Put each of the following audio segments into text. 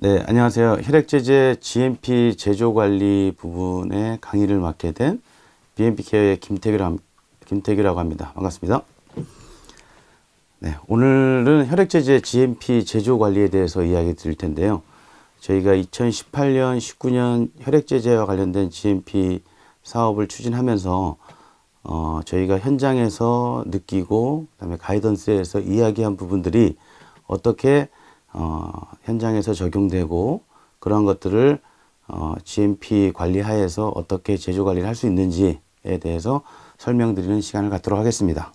네, 안녕하세요. 혈액제제 GMP 제조 관리 부분의 강의를 맡게 된 BMP 케어의 김태규라, 김태규라고 합니다. 반갑습니다. 네, 오늘은 혈액제제 GMP 제조 관리에 대해서 이야기 드릴 텐데요. 저희가 2018년, 19년 혈액제제와 관련된 GMP 사업을 추진하면서 어, 저희가 현장에서 느끼고 그다음에 가이던스에서 이야기한 부분들이 어떻게 어, 현장에서 적용되고 그러한 것들을 어, GMP 관리 하에서 어떻게 제조 관리를 할 수 있는지에 대해서 설명드리는 시간을 갖도록 하겠습니다.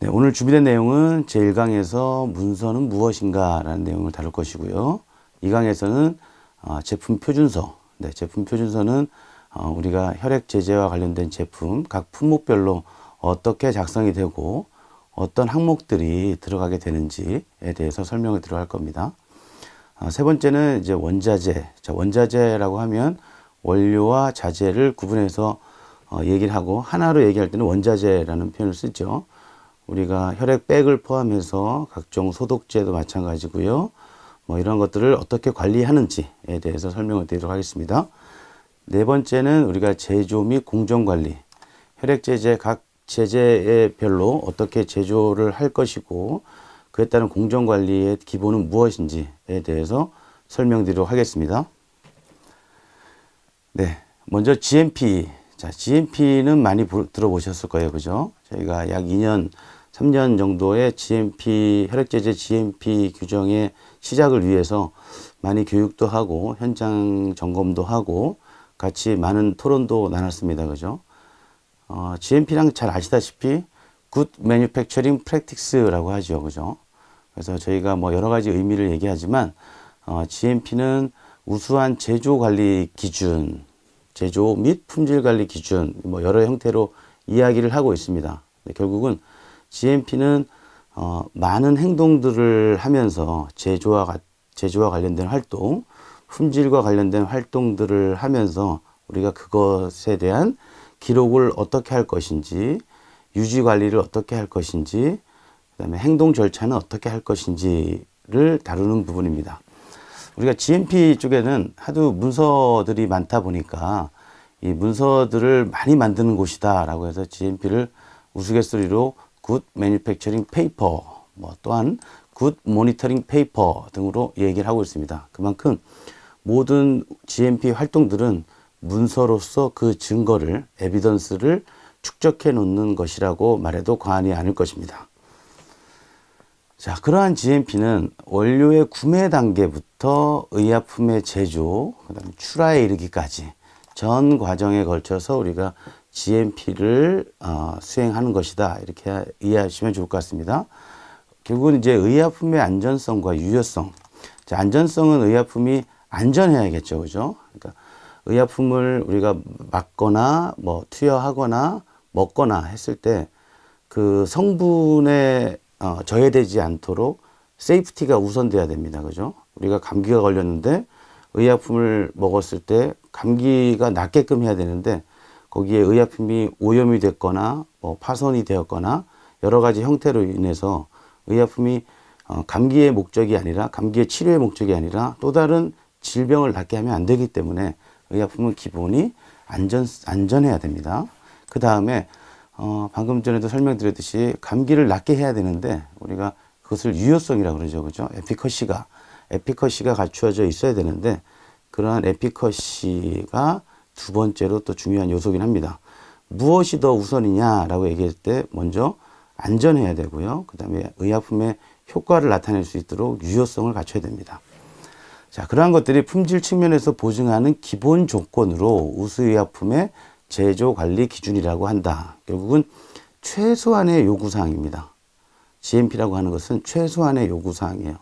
네, 오늘 준비된 내용은 제1강에서 문서는 무엇인가 라는 내용을 다룰 것이고요. 2강에서는 어, 제품 표준서, 네, 제품 표준서는 어, 우리가 혈액 제제와 관련된 제품 각 품목별로 어떻게 작성이 되고 어떤 항목들이 들어가게 되는지에 대해서 설명을 들어갈 겁니다. 아, 세 번째는 이제 원자재. 자, 원자재라고 하면 원료와 자재를 구분해서 어, 얘기를 하고 하나로 얘기할 때는 원자재라는 표현을 쓰죠. 우리가 혈액백을 포함해서 각종 소독제도 마찬가지고요. 뭐 이런 것들을 어떻게 관리하는지에 대해서 설명을 드리도록 하겠습니다. 네 번째는 우리가 제조 및 공정 관리. 혈액제제 각 제재에 별로 어떻게 제조를 할 것이고 그에 따른 공정관리의 기본은 무엇인지에 대해서 설명드리도록 하겠습니다. 네, 먼저 GMP. 자, GMP는 많이 들어보셨을 거예요. 그죠? 저희가 약 2년, 3년 정도의 GMP, 혈액제제 GMP 규정의 시작을 위해서 많이 교육도 하고 현장 점검도 하고 같이 많은 토론도 나눴습니다. 그죠? 어, GMP랑 잘 아시다시피 Good Manufacturing Practice라고 하죠. 그죠? 그래서 저희가 뭐 여러 가지 의미를 얘기하지만 어, GMP는 우수한 제조 관리 기준, 제조 및 품질 관리 기준 뭐 여러 형태로 이야기를 하고 있습니다. 결국은 GMP는 어, 많은 행동들을 하면서 제조와 제조와 관련된 활동, 품질과 관련된 활동들을 하면서 우리가 그것에 대한 기록을 어떻게 할 것인지, 유지 관리를 어떻게 할 것인지, 그다음에 행동 절차는 어떻게 할 것인지를 다루는 부분입니다. 우리가 GMP 쪽에는 하도 문서들이 많다 보니까 이 문서들을 많이 만드는 곳이다라고 해서 GMP를 우스갯소리로 굿 매뉴팩처링 페이퍼 뭐 또한 굿 모니터링 페이퍼 등으로 얘기를 하고 있습니다. 그만큼 모든 GMP 활동들은 문서로서 그 증거를 에비던스를 축적해 놓는 것이라고 말해도 과언이 아닐 것입니다. 자, 그러한 GMP는 원료의 구매 단계부터 의약품의 제조, 그다음 출하에 이르기까지 전 과정에 걸쳐서 우리가 GMP를 어, 수행하는 것이다. 이렇게 이해하시면 좋을 것 같습니다. 결국은 이제 의약품의 안전성과 유효성. 자, 안전성은 의약품이 안전해야겠죠. 그죠? 의약품을 우리가 맞거나 뭐 투여하거나 먹거나 했을 때 그 성분에 어, 저해되지 않도록 세이프티가 우선돼야 됩니다. 그죠? 우리가 감기가 걸렸는데 의약품을 먹었을 때 감기가 낫게끔 해야 되는데 거기에 의약품이 오염이 됐거나 뭐 파손이 되었거나 여러 가지 형태로 인해서 의약품이 어, 감기의 목적이 아니라 감기의 치료의 목적이 아니라 또 다른 질병을 낫게 하면 안 되기 때문에 의약품은 기본이 안전, 안전해야 됩니다. 그 다음에, 어, 방금 전에도 설명드렸듯이 감기를 낫게 해야 되는데 우리가 그것을 유효성이라고 그러죠. 그죠? 에피커시가, 에피커시가 갖추어져 있어야 되는데 그러한 에피커시가 두 번째로 또 중요한 요소긴 합니다. 무엇이 더 우선이냐라고 얘기할 때 먼저 안전해야 되고요. 그 다음에 의약품의 효과를 나타낼 수 있도록 유효성을 갖춰야 됩니다. 자, 그러한 것들이 품질 측면에서 보증하는 기본 조건으로 우수의약품의 제조 관리 기준이라고 한다. 결국은 최소한의 요구사항입니다. GMP라고 하는 것은 최소한의 요구사항이에요.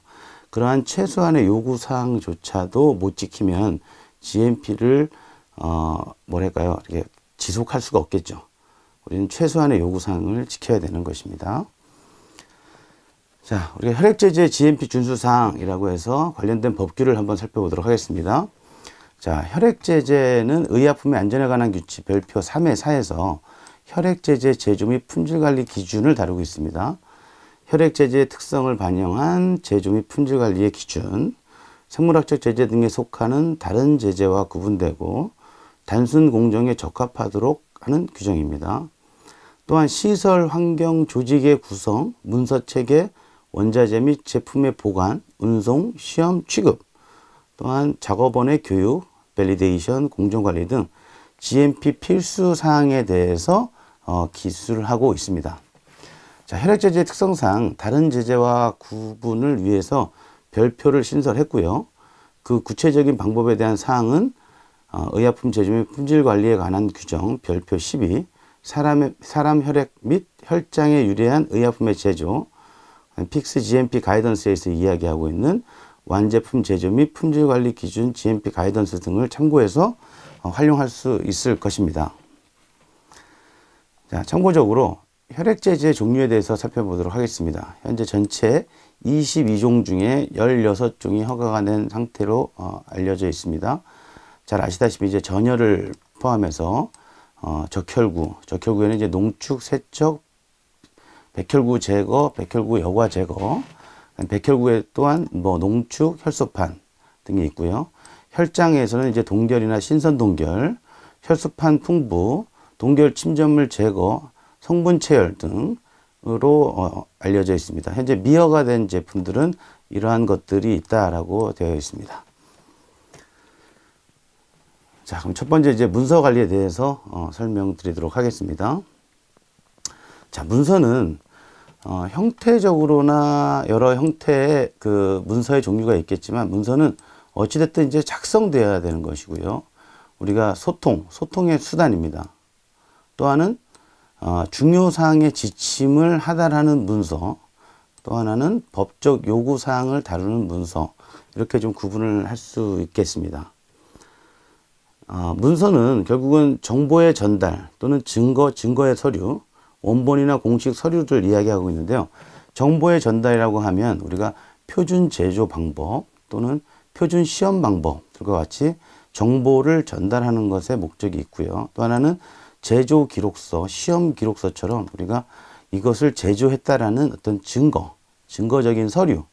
그러한 최소한의 요구사항조차도 못 지키면 GMP를, 어, 뭐랄까요. 이렇게 지속할 수가 없겠죠. 우리는 최소한의 요구사항을 지켜야 되는 것입니다. 자, 우리가 혈액제제 GMP 준수사항이라고 해서 관련된 법규를 한번 살펴보도록 하겠습니다. 자, 혈액제제는 의약품의 안전에 관한 규칙 별표 3의 4에서 혈액제제 제조 및 품질관리 기준을 다루고 있습니다. 혈액제제의 특성을 반영한 제조 및 품질관리의 기준, 생물학적 제제 등에 속하는 다른 제제와 구분되고 단순 공정에 적합하도록 하는 규정입니다. 또한 시설, 환경, 조직의 구성, 문서 체계, 원자재 및 제품의 보관, 운송, 시험, 취급, 또한 작업원의 교육, 밸리데이션, 공정관리 등 GMP 필수 사항에 대해서 어, 기술하고 을 있습니다. 자, 혈액제재 특성상 다른 제재와 구분을 위해서 별표를 신설했고요. 그 구체적인 방법에 대한 사항은 어, 의약품 제조 및 품질 관리에 관한 규정 별표 12, 사람의, 사람 혈액 및 혈장에 유리한 의약품의 제조, 픽스 GMP 가이던스에서 이야기하고 있는 완제품 제조 및 품질 관리 기준 GMP 가이던스 등을 참고해서 어, 활용할 수 있을 것입니다. 자, 참고적으로 혈액제제 종류에 대해서 살펴보도록 하겠습니다. 현재 전체 22종 중에 16종이 허가가 된 상태로 어, 알려져 있습니다. 잘 아시다시피 이제 전혈을 포함해서 어, 적혈구, 적혈구에는 이제 농축, 세척, 백혈구 제거, 백혈구 여과 제거, 백혈구에 또한 뭐 농축, 혈소판 등이 있고요. 혈장에서는 이제 동결이나 신선 동결, 혈소판 풍부, 동결 침전물 제거, 성분 체열 등으로 어, 알려져 있습니다. 현재 미어가된 제품들은 이러한 것들이 있다라고 되어 있습니다. 자, 그럼 첫 번째 이제 문서 관리에 대해서 어, 설명드리도록 하겠습니다. 자, 문서는 어, 형태적으로나 여러 형태의 그 문서의 종류가 있겠지만 문서는 어찌됐든 이제 작성되어야 되는 것이고요. 우리가 소통, 소통의 수단입니다. 또한은 어, 중요사항의 지침을 하달하는 문서, 또 하나는 법적 요구사항을 다루는 문서 이렇게 좀 구분을 할 수 있겠습니다. 어, 문서는 결국은 정보의 전달 또는 증거, 증거의 서류, 원본이나 공식 서류를 이야기하고 있는데요. 정보의 전달이라고 하면 우리가 표준 제조 방법 또는 표준 시험 방법과 같이 정보를 전달하는 것에 목적이 있고요. 또 하나는 제조 기록서, 시험 기록서처럼 우리가 이것을 제조했다라는 어떤 증거, 증거적인 서류,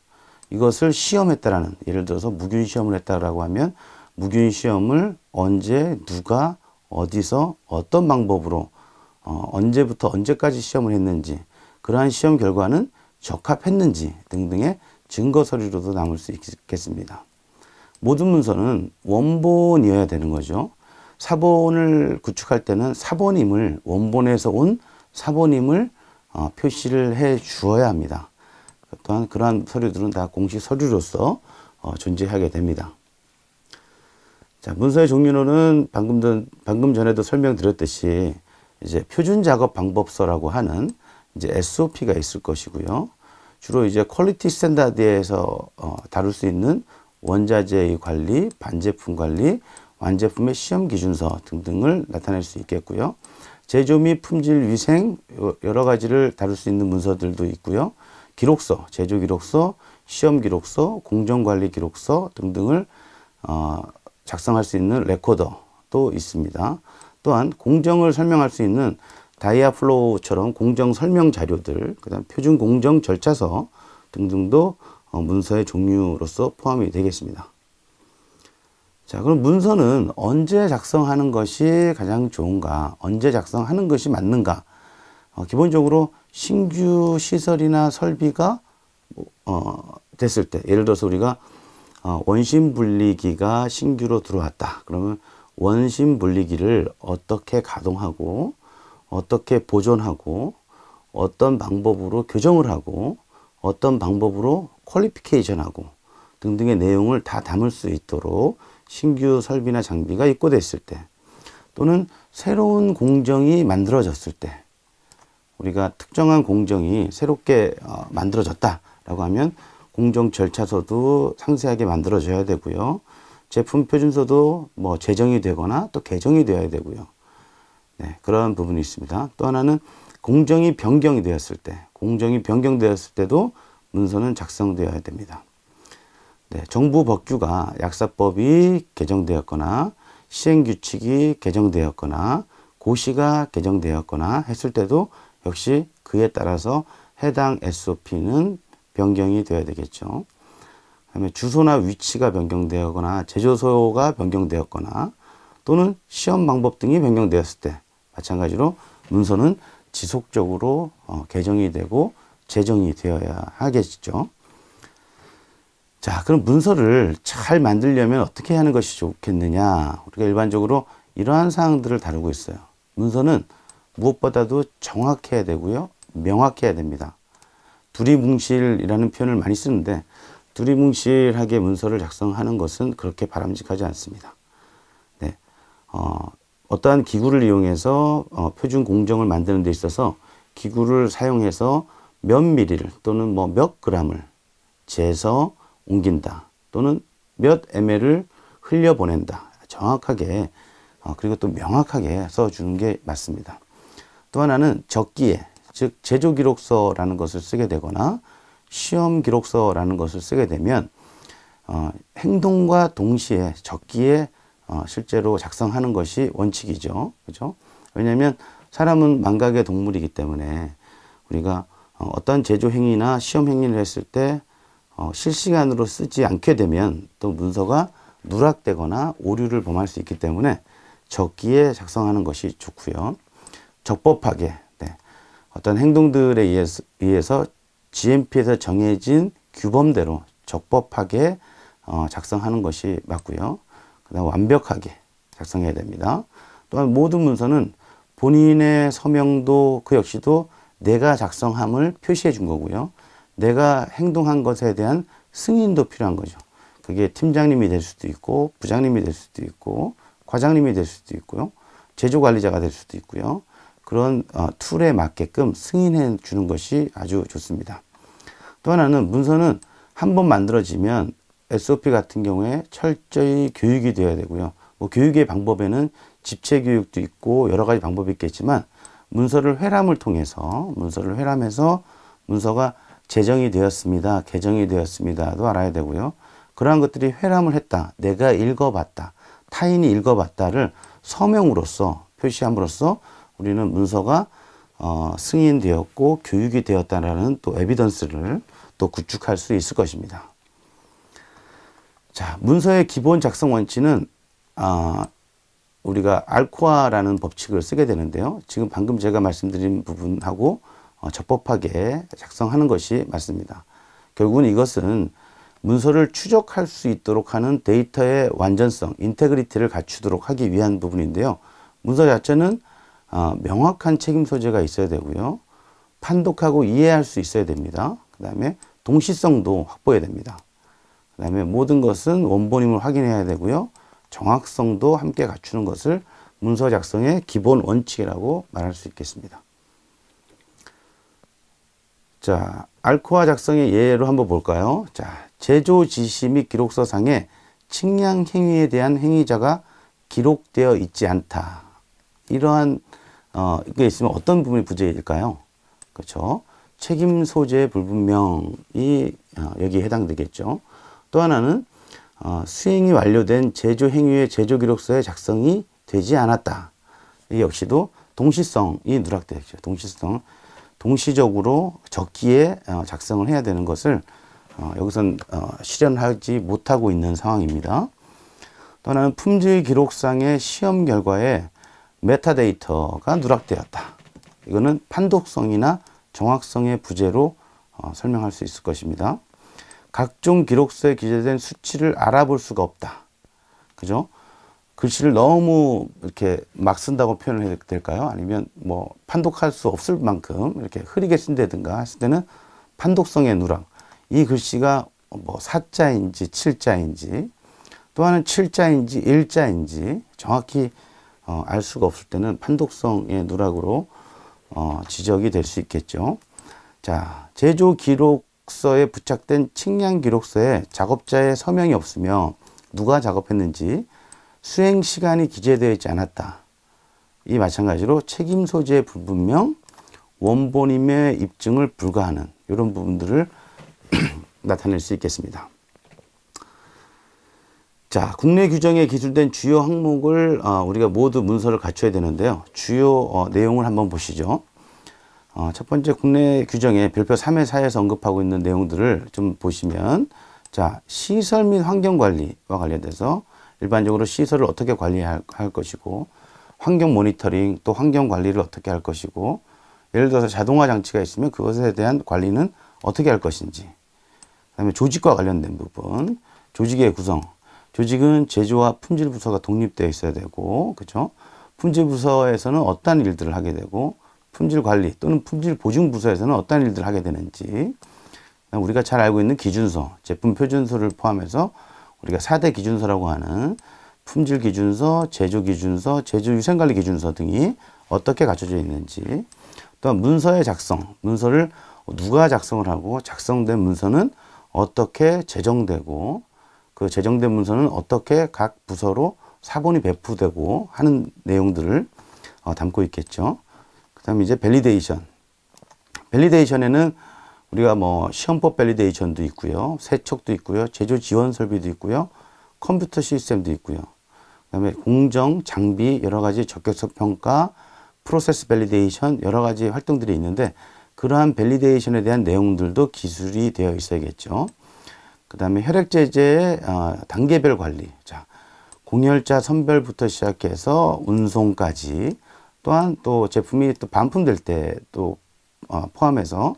이것을 시험했다라는 예를 들어서 무균 시험을 했다라고 하면 무균 시험을 언제, 누가, 어디서, 어떤 방법으로 어, 언제부터 언제까지 시험을 했는지 그러한 시험 결과는 적합했는지 등등의 증거 서류로도 남을 수 있겠습니다. 모든 문서는 원본이어야 되는 거죠. 사본을 구축할 때는 사본임을 원본에서 온 사본임을 어, 표시를 해 주어야 합니다. 또한 그러한 서류들은 다 공식 서류로서 어, 존재하게 됩니다. 자, 문서의 종류로는 방금, 방금 전에도 설명드렸듯이 이제 표준 작업 방법서라고 하는 이제 SOP가 있을 것이고요. 주로 이제 퀄리티 스탠다드에서 어, 다룰 수 있는 원자재의 관리, 반제품 관리, 완제품의 시험 기준서 등등을 나타낼 수 있겠고요. 제조 및 품질 위생 여러 가지를 다룰 수 있는 문서들도 있고요. 기록서, 제조 기록서, 시험 기록서, 공정 관리 기록서 등등을 어, 작성할 수 있는 레코더도 있습니다. 또한 공정을 설명할 수 있는 다이아플로우처럼 공정 설명 자료들, 그다음 표준 공정 절차서 등등도 어, 문서의 종류로서 포함이 되겠습니다. 자, 그럼 문서는 언제 작성하는 것이 가장 좋은가? 언제 작성하는 것이 맞는가? 어, 기본적으로 신규 시설이나 설비가 어, 됐을 때, 예를 들어서 우리가 어, 원심 분리기가 신규로 들어왔다. 그러면 원심 분리기를 어떻게 가동하고 어떻게 보존하고 어떤 방법으로 교정을 하고 어떤 방법으로 퀄리피케이션하고 등등의 내용을 다 담을 수 있도록 신규 설비나 장비가 입고됐을 때 또는 새로운 공정이 만들어졌을 때 우리가 특정한 공정이 새롭게 어, 만들어졌다라고 하면 공정 절차서도 상세하게 만들어져야 되고요. 제품 표준서도 뭐 제정이 되거나 또 개정이 되어야 되고요. 네, 그러 부분이 있습니다. 또 하나는 공정이 변경이 되었을 때, 공정이 변경되었을 때도 문서는 작성되어야 됩니다. 네, 정부 법규가 약사법이 개정되었거나 시행규칙이 개정되었거나 고시가 개정되었거나 했을 때도 역시 그에 따라서 해당 SOP는 변경이 되어야 되겠죠. 다음에 주소나 위치가 변경되었거나 제조소가 변경되었거나 또는 시험 방법 등이 변경되었을 때 마찬가지로 문서는 지속적으로 어, 개정이 되고 제정이 되어야 하겠죠. 자, 그럼 문서를 잘 만들려면 어떻게 하는 것이 좋겠느냐? 우리가 일반적으로 이러한 사항들을 다루고 있어요. 문서는 무엇보다도 정확해야 되고요. 명확해야 됩니다. 두리뭉실이라는 표현을 많이 쓰는데 두리뭉실하게 문서를 작성하는 것은 그렇게 바람직하지 않습니다. 네. 어, 떠한 기구를 이용해서 어, 표준 공정을 만드는 데 있어서 기구를 사용해서 몇 미리를 또는 뭐 몇 그램을 재서 옮긴다 또는 몇 ml을 흘려보낸다 정확하게 어, 그리고 또 명확하게 써주는 게 맞습니다. 또 하나는 적기에 즉 제조기록서라는 것을 쓰게 되거나 시험 기록서라는 것을 쓰게 되면 어, 행동과 동시에 적기에 어, 실제로 작성하는 것이 원칙이죠. 그죠? 왜냐하면 사람은 망각의 동물이기 때문에 우리가 어, 어떤 제조 행위나 시험 행위를 했을 때 어, 실시간으로 쓰지 않게 되면 또 문서가 누락되거나 오류를 범할 수 있기 때문에 적기에 작성하는 것이 좋고요. 적법하게 네. 어떤 행동들에 의해서, 의해서 GMP에서 정해진 규범대로 적법하게 어, 작성하는 것이 맞고요. 그다음 완벽하게 작성해야 됩니다. 또한 모든 문서는 본인의 서명도 그 역시도 내가 작성함을 표시해 준 거고요. 내가 행동한 것에 대한 승인도 필요한 거죠. 그게 팀장님이 될 수도 있고 부장님이 될 수도 있고 과장님이 될 수도 있고요. 제조관리자가 될 수도 있고요. 그런 어, 툴에 맞게끔 승인해 주는 것이 아주 좋습니다. 또 하나는 문서는 한번 만들어지면 SOP 같은 경우에 철저히 교육이 되어야 되고요. 뭐 교육의 방법에는 집체 교육도 있고 여러 가지 방법이 있겠지만 문서를 회람을 통해서 문서를 회람해서 문서가 제정이 되었습니다. 개정이 되었습니다도 알아야 되고요. 그러한 것들이 회람을 했다. 내가 읽어봤다. 타인이 읽어봤다를 서명으로써 표시함으로써 우리는 문서가 어, 승인되었고 교육이 되었다라는 또 에비던스를 또 구축할 수 있을 것입니다. 자, 문서의 기본 작성 원칙은 아, 우리가 알코아라는 법칙을 쓰게 되는데요. 지금 방금 제가 말씀드린 부분하고 어, 적법하게 작성하는 것이 맞습니다. 결국은 이것은 문서를 추적할 수 있도록 하는 데이터의 완전성, 인테그리티를 갖추도록 하기 위한 부분인데요. 문서 자체는 어, 명확한 책임 소재가 있어야 되고요. 판독하고 이해할 수 있어야 됩니다. 그 다음에 동시성도 확보해야 됩니다. 그 다음에 모든 것은 원본임을 확인해야 되고요. 정확성도 함께 갖추는 것을 문서 작성의 기본 원칙이라고 말할 수 있겠습니다. 자, 알코아 작성의 예로 한번 볼까요? 자, 제조 지시 및 기록서상에 측량 행위에 대한 행위자가 기록되어 있지 않다. 이러한 어, 이게 있으면 어떤 부분이 부재일까요? 그렇죠. 책임 소재 불분명이 어, 여기에 해당되겠죠. 또 하나는 어, 수행이 완료된 제조 행위의 제조 기록서의 작성이 되지 않았다. 이 역시도 동시성이 누락되죠. 동시성. 동시적으로 적기에 어, 작성을 해야 되는 것을 여기선 실현하지 못하고 있는 상황입니다. 또 하나는 품질 기록상의 시험 결과에 메타데이터가 누락되었다. 이거는 판독성이나 정확성의 부재로 어, 설명할 수 있을 것입니다. 각종 기록서에 기재된 수치를 알아볼 수가 없다. 그죠? 글씨를 너무 이렇게 막 쓴다고 표현을 해야 될까요? 아니면 뭐 판독할 수 없을 만큼 이렇게 흐리게 쓴다든가 했을 때는 판독성의 누락. 이 글씨가 뭐 사자인지 칠자인지 또 하나는 칠자인지 일자인지 정확히 어, 알 수가 없을 때는 판독성의 누락으로 어, 지적이 될 수 있겠죠. 자, 제조 기록서에 부착된 측량 기록서에 작업자의 서명이 없으며 누가 작업했는지 수행 시간이 기재되어 있지 않았다. 이 마찬가지로 책임 소재 불분명, 원본임의 입증을 불가하는 이런 부분들을 나타낼 수 있겠습니다. 자, 국내 규정에 기술된 주요 항목을 어, 우리가 모두 문서를 갖춰야 되는데요. 주요 어, 내용을 한번 보시죠. 어, 첫 번째 국내 규정에 별표 3의 4에서 언급하고 있는 내용들을 좀 보시면 자, 시설 및 환경 관리와 관련돼서 일반적으로 시설을 어떻게 관리할 것이고 환경 모니터링 또 환경 관리를 어떻게 할 것이고 예를 들어서 자동화 장치가 있으면 그것에 대한 관리는 어떻게 할 것인지 그다음에 조직과 관련된 부분 조직의 구성 조직은 제조와 품질 부서가 독립되어 있어야 되고 그렇죠? 품질 부서에서는 어떤 일들을 하게 되고 품질 관리 또는 품질 보증 부서에서는 어떤 일들을 하게 되는지 우리가 잘 알고 있는 기준서, 제품 표준서를 포함해서 우리가 사대 기준서라고 하는 품질 기준서, 제조 기준서, 제조 위생 관리 기준서 등이 어떻게 갖춰져 있는지 또한 문서의 작성, 문서를 누가 작성을 하고 작성된 문서는 어떻게 제정되고 그 제정된 문서는 어떻게 각 부서로 사본이 배포되고 하는 내용들을 어, 담고 있겠죠. 그 다음에 이제 밸리데이션. 밸리데이션에는 우리가 뭐 시험법 밸리데이션도 있고요. 세척도 있고요. 제조 지원 설비도 있고요. 컴퓨터 시스템도 있고요. 그 다음에 공정, 장비, 여러 가지 적격성 평가, 프로세스 밸리데이션, 여러 가지 활동들이 있는데 그러한 밸리데이션에 대한 내용들도 기술이 되어 있어야겠죠. 그 다음에 혈액제제의 어, 단계별 관리. 자, 공열자 선별부터 시작해서 운송까지 또한 또 제품이 또 반품될 때 또 어, 포함해서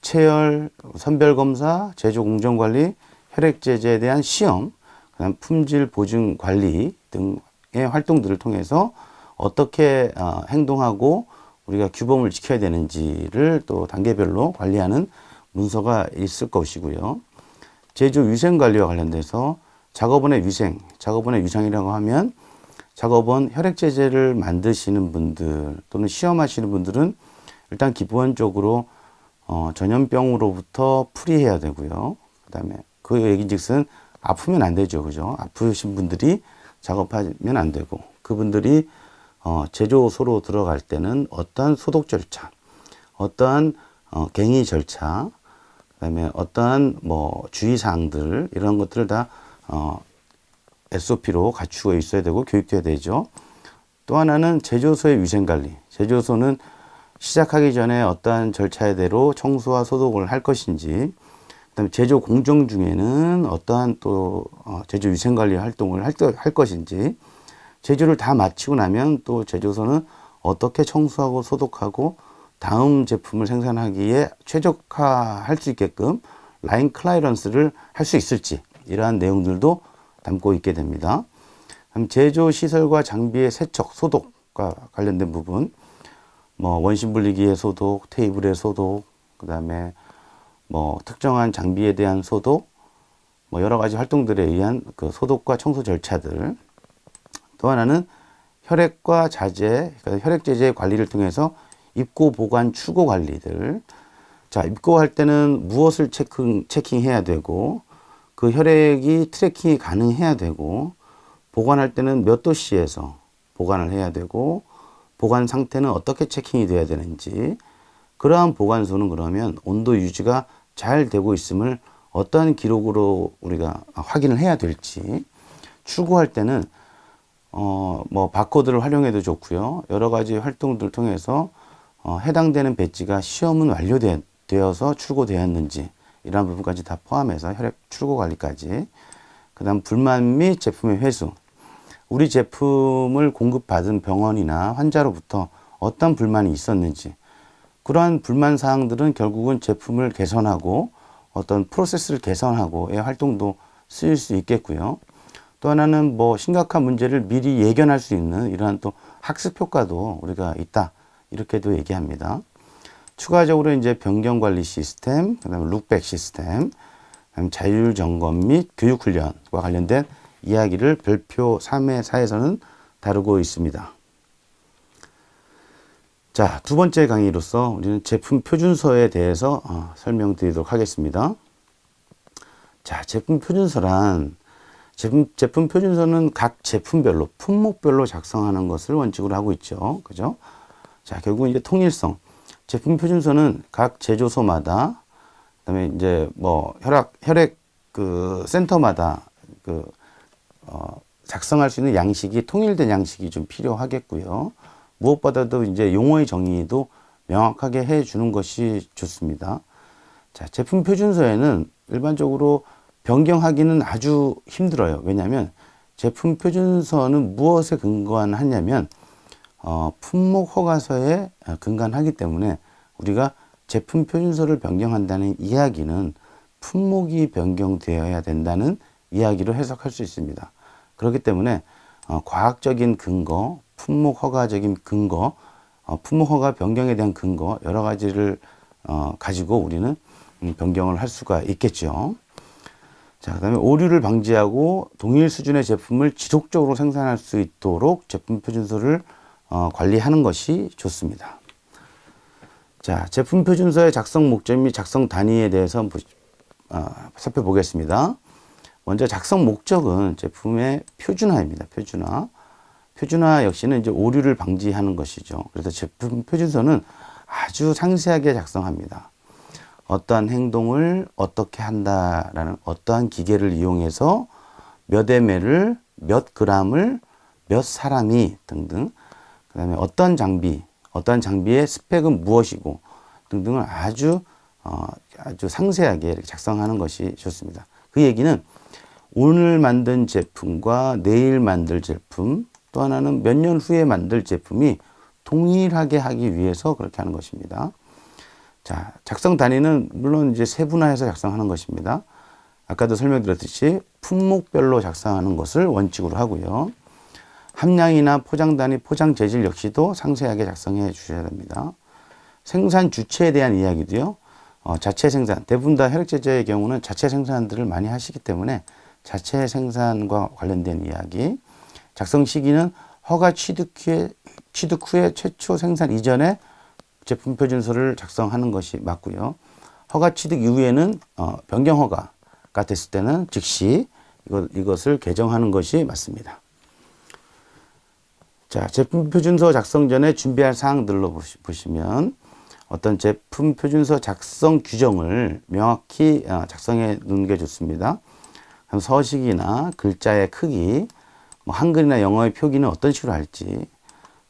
체열, 선별검사, 제조 공정 관리, 혈액제제에 대한 시험, 그 다음 품질 보증 관리 등의 활동들을 통해서 어떻게 어, 행동하고 우리가 규범을 지켜야 되는지를 또 단계별로 관리하는 문서가 있을 것이고요. 제조 위생관리와 관련돼서 작업원의 위생, 작업원의 위상이라고 하면 작업원 혈액제제를 만드시는 분들 또는 시험하시는 분들은 일단 기본적으로 어, 전염병으로부터 풀이해야 되고요. 그 다음에 그 얘기즉슨 아프면 안 되죠. 그죠? 아프신 분들이 작업하면 안 되고 그분들이 어, 제조소로 들어갈 때는 어떠한 소독 절차, 어떠한 어, 갱이 절차, 그다음에 어떠한 뭐 주의사항들 이런 것들을 다 어, SOP로 갖추고 있어야 되고 교육돼야 되죠. 또 하나는 제조소의 위생관리. 제조소는 시작하기 전에 어떠한 절차대로 청소와 소독을 할 것인지 그다음에 제조 공정 중에는 어떠한 또 어, 제조 위생 관리 활동을 할, 것인지 제조를 다 마치고 나면 또 제조소는 어떻게 청소하고 소독하고 다음 제품을 생산하기에 최적화할 수 있게끔 라인 클라이런스를 할 수 있을지 이러한 내용들도 담고 있게 됩니다. 제조 시설과 장비의 세척, 소독과 관련된 부분, 뭐 원심 분리기의 소독, 테이블의 소독, 그다음에 뭐 특정한 장비에 대한 소독, 뭐 여러 가지 활동들에 의한 그 소독과 청소 절차들. 또 하나는 혈액과 자재, 그러니까 혈액 제제 관리를 통해서 입고 보관 추고 관리들. 자, 입고할 때는 무엇을 체크, 체킹해야 되고, 그 혈액이 트래킹이 가능해야 되고, 보관할 때는 몇 도씨에서 보관을 해야 되고, 보관 상태는 어떻게 체킹이 돼야 되는지, 그러한 보관소는 그러면 온도 유지가 잘 되고 있음을 어떤 기록으로 우리가 확인을 해야 될지, 추구할 때는 어, 뭐 바코드를 활용해도 좋고요. 여러 가지 활동들 을 통해서 어, 해당되는 배지가 시험은 완료되어서 출고되었는지 이러한 부분까지 다 포함해서 혈액 출고 관리까지 그 다음 불만 및 제품의 회수 우리 제품을 공급받은 병원이나 환자로부터 어떤 불만이 있었는지 그러한 불만 사항들은 결국은 제품을 개선하고 어떤 프로세스를 개선하고의 활동도 쓰일 수 있겠고요. 또 하나는 뭐 심각한 문제를 미리 예견할 수 있는 이러한 또 학습 효과도 우리가 있다. 이렇게도 얘기합니다. 추가적으로 이제 변경 관리 시스템, 그다음 룩백 시스 t 그다음 자율 점검 및 교육 훈련과 관련된 이야기를 별표 3회 4에서는 다루고 있습니다. 자, 두 번째 강의로서 우리는 제품 표준서에 대해서 어, 설명드리도록 하겠습니다. 자, 제품 표준서란 제품, 제품 표준서는 각 제품별로, 품목별로 작성하는 것을 원칙으로 하고 있죠. 그죠? 자, 결국은 이제 통일성. 제품 표준서는 각 제조소마다 그다음에 이제 뭐 혈액 혈액 그 센터마다 그 어, 작성할 수 있는 양식이 통일된 양식이 좀 필요하겠고요. 무엇보다도 이제 용어의 정의도 명확하게 해 주는 것이 좋습니다. 자, 제품 표준서에는 일반적으로 변경하기는 아주 힘들어요. 왜냐하면 제품 표준서는 무엇에 근거하냐면 어, 품목 허가서에 어, 근간하기 때문에 우리가 제품 표준서를 변경한다는 이야기는 품목이 변경되어야 된다는 이야기로 해석할 수 있습니다. 그렇기 때문에 어, 과학적인 근거, 품목 허가적인 근거, 어, 품목 허가 변경에 대한 근거 여러 가지를 어, 가지고 우리는 음, 변경을 할 수가 있겠죠. 자, 그 다음에 오류를 방지하고 동일 수준의 제품을 지속적으로 생산할 수 있도록 제품 표준서를 어, 관리하는 것이 좋습니다. 자, 제품 표준서의 작성 목적 및 작성 단위에 대해서 한번 어, 살펴보겠습니다. 먼저 작성 목적은 제품의 표준화입니다. 표준화. 표준화 역시는 이제 오류를 방지하는 것이죠. 그래서 제품 표준서는 아주 상세하게 작성합니다. 어떠한 행동을 어떻게 한다라는 어떠한 기계를 이용해서 몇 ml을 몇그을몇 사람이 등등 그 다음에 어떤 장비, 어떤 장비의 스펙은 무엇이고 등등을 아주 어, 아주 상세하게 작성하는 것이 좋습니다. 그 얘기는 오늘 만든 제품과 내일 만들 제품 또 하나는 몇 년 후에 만들 제품이 동일하게 하기 위해서 그렇게 하는 것입니다. 자, 작성 단위는 물론 이제 세분화해서 작성하는 것입니다. 아까도 설명드렸듯이 품목별로 작성하는 것을 원칙으로 하고요. 함량이나 포장 단위, 포장 재질 역시도 상세하게 작성해 주셔야 됩니다. 생산 주체에 대한 이야기도요. 어, 자체 생산, 대부분 다 혈액제제의 경우는 자체 생산들을 많이 하시기 때문에 자체 생산과 관련된 이야기, 작성 시기는 허가 취득 후에, 취득 후에 최초 생산 이전에 제품 표준서를 작성하는 것이 맞고요. 허가 취득 이후에는 어, 변경 허가가 됐을 때는 즉시 이것, 이것을 개정하는 것이 맞습니다. 자, 제품 표준서 작성 전에 준비할 사항들로 보시, 면 어떤 제품 표준서 작성 규정을 명확히 어, 작성해 놓은게 좋습니다. 서식이나 글자의 크기, 뭐 한글이나 영어의 표기는 어떤 식으로 할지,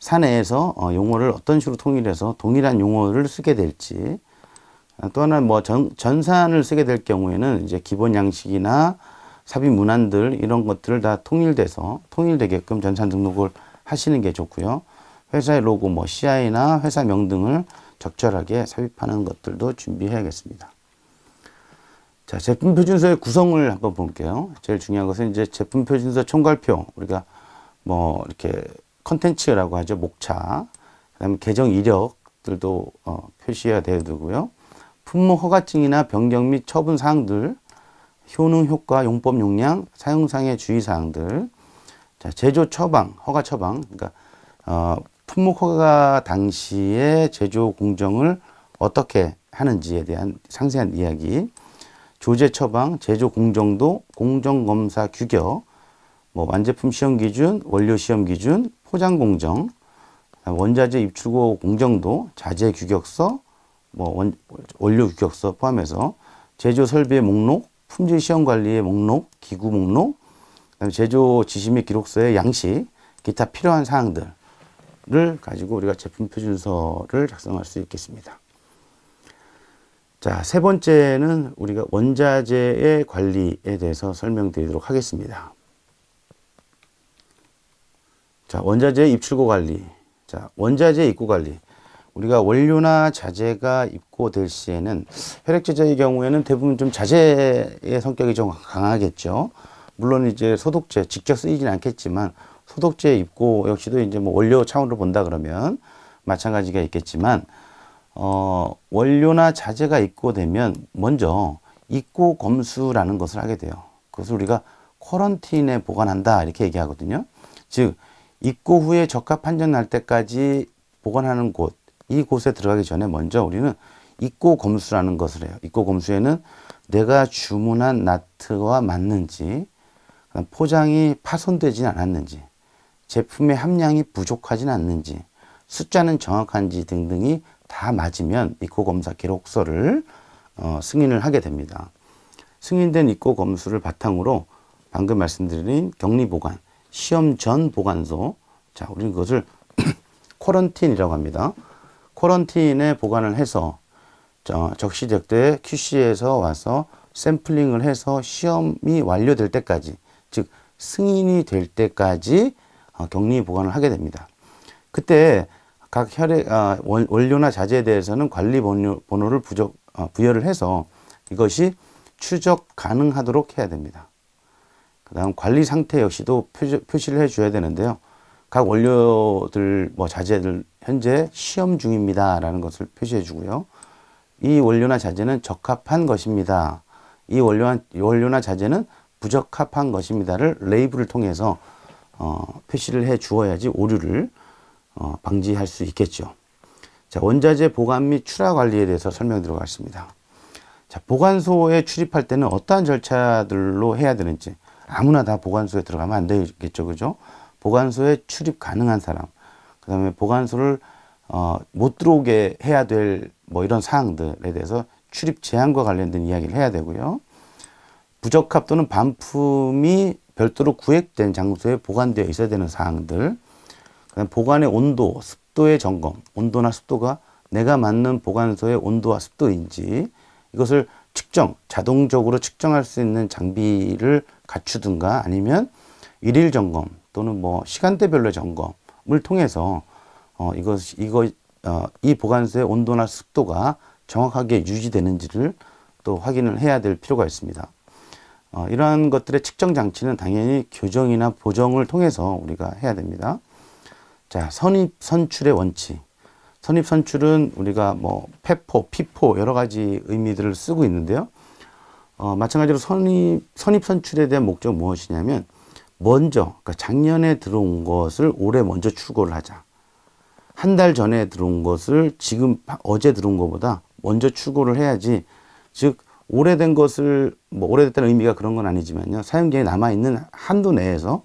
사내에서 어, 용어를 어떤 식으로 통일해서 동일한 용어를 쓰게 될지, 어, 또 하나 뭐 전, 전산을 쓰게 될 경우에는 이제 기본 양식이나 삽입 문안들 이런 것들을 다 통일돼서 통일되게끔 전산 등록을 하시는 게 좋고요. 회사의 로고, 뭐 CI나 회사명 등을 적절하게 삽입하는 것들도 준비해야겠습니다. 자, 제품 표준서의 구성을 한번 볼게요. 제일 중요한 것은 이제 제품 표준서 총괄표, 우리가 뭐 이렇게 컨텐츠라고 하죠. 목차. 그다음에 계정 이력들도 어, 표시해야 되고요. 품목 허가증이나 변경 및 처분 사항들, 효능 효과, 용법 용량, 사용상의 주의 사항들, 자, 제조 처방, 허가 처방. 그러니까 어, 품목 허가 당시에 제조 공정을 어떻게 하는지에 대한 상세한 이야기. 조제 처방, 제조 공정도 공정 검사 규격, 뭐 완제품 시험 기준, 원료 시험 기준, 포장 공정, 원자재 입출고 공정도 자재 규격서, 뭐 원, 원료 규격서 포함해서 제조 설비의 목록, 품질 시험 관리의 목록, 기구 목록, 그다음에 제조 지시 및 기록서의 양식, 기타 필요한 사항들을 가지고 우리가 제품 표준서를 작성할 수 있겠습니다. 자, 세 번째는 우리가 원자재의 관리에 대해서 설명드리도록 하겠습니다. 자, 원자재 입출고 관리. 자, 원자재 입고 관리. 우리가 원료나 자재가 입고될 시에는 혈액제제의 경우에는 대부분 좀 자재의 성격이 좀 강하겠죠. 물론 이제 소독제 직접 쓰이진 않겠지만 소독제 입고 역시도 이제 뭐 원료 차원으로 본다 그러면 마찬가지가 있겠지만 어, 원료나 자재가 입고되면 먼저 입고 검수라는 것을 하게 돼요. 그것을 우리가 쿼런틴에 보관한다 이렇게 얘기하거든요. 즉 입고 후에 적합 판정 날 때까지 보관하는 곳, 이 곳에 들어가기 전에 먼저 우리는 입고 검수라는 것을 해요. 입고 검수에는 내가 주문한 나트와 맞는지 어, 포장이 파손되진 않았는지, 제품의 함량이 부족하진 않는지, 숫자는 정확한지 등등이 다 맞으면 입고 검사 기록서를 어, 승인을 하게 됩니다. 승인된 입고 검수를 바탕으로 방금 말씀드린 격리 보관, 시험 전 보관소, 자, 우리는 그것을 코런틴이라고 합니다. 코런틴에 보관을 해서 적시적 때 QC에서 와서 샘플링을 해서 시험이 완료될 때까지 즉 승인이 될 때까지 어, 격리 보관을 하게 됩니다. 그때 각 혈액 아, 원료나 자재에 대해서는 관리 번호, 번호를 부적, 아, 부여를 해서 이것이 추적 가능하도록 해야 됩니다. 그 다음 관리 상태 역시도 표시, 를 해줘야 되는데요. 각 원료들, 뭐 자재들 현재 시험 중입니다. 라는 것을 표시해 주고요. 이 원료나 자재는 적합한 것입니다. 이원료 원료나 자재는 부적합한 것입니다를 레이블을 통해서 어, 표시를 해 주어야지 오류를 어, 방지할 수 있겠죠. 자, 원자재 보관 및 출하 관리에 대해서 설명 들어가겠습니다. 자, 보관소에 출입할 때는 어떠한 절차들로 해야 되는지 아무나 다 보관소에 들어가면 안 되겠죠. 그죠? 보관소에 출입 가능한 사람, 그 다음에 보관소를 어, 못 들어오게 해야 될 뭐 이런 사항들에 대해서 출입 제한과 관련된 이야기를 해야 되고요. 부적합 또는 반품이 별도로 구획된 장소에 보관되어 있어야 되는 사항들 그다음 보관의 온도, 습도의 점검 온도나 습도가 내가 맞는 보관소의 온도와 습도인지 이것을 측정, 자동적으로 측정할 수 있는 장비를 갖추든가 아니면 일일 점검 또는 뭐 시간대별로 점검을 통해서 어, 이것, 이거, 어, 이 보관소의 온도나 습도가 정확하게 유지되는지를 또 확인을 해야 될 필요가 있습니다. 어, 이러한 것들의 측정 장치는 당연히 교정이나 보정을 통해서 우리가 해야 됩니다. 자, 선입 선출의 원칙. 선입 선출은 우리가 뭐 페포, 피포 e e 여러 가지 의미들을 쓰고 있는데요. 어, 마찬가지로 선입 선입 선출에 대한 목적 무엇이냐면 먼저 그러니까 작년에 들어온 것을 올해 먼저 출고를 하자. 한 달 전에 들어온 것을 지금 어제 들어온 것보다 먼저 출고를 해야지 즉 오래된 것을 뭐 오래됐다는 의미가 그런 건 아니지만요. 사용기한이 남아 있는 한도 내에서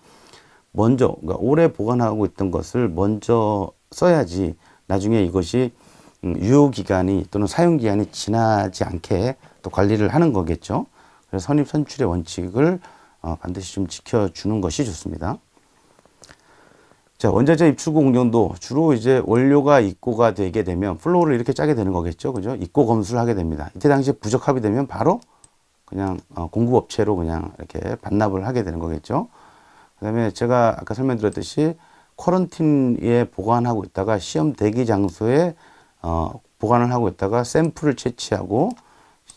먼저 그러니까 오래 보관하고 있던 것을 먼저 써야지 나중에 이것이 음, 유효 기간이 또는 사용 기한이 지나지 않게 또 관리를 하는 거겠죠. 그래서 선입 선출의 원칙을 어, 반드시 좀 지켜주는 것이 좋습니다. 자, 원자재 입출구 공정도 주로 이제 원료가 입고가 되게 되면 플로우를 이렇게 짜게 되는 거겠죠. 그죠? 입고 검수를 하게 됩니다. 이때 당시에 부적합이 되면 바로 그냥 어, 공급업체로 그냥 이렇게 반납을 하게 되는 거겠죠. 그 다음에 제가 아까 설명드렸듯이 쿼런틴에 보관하고 있다가 시험 대기 장소에 어, 보관을 하고 있다가 샘플을 채취하고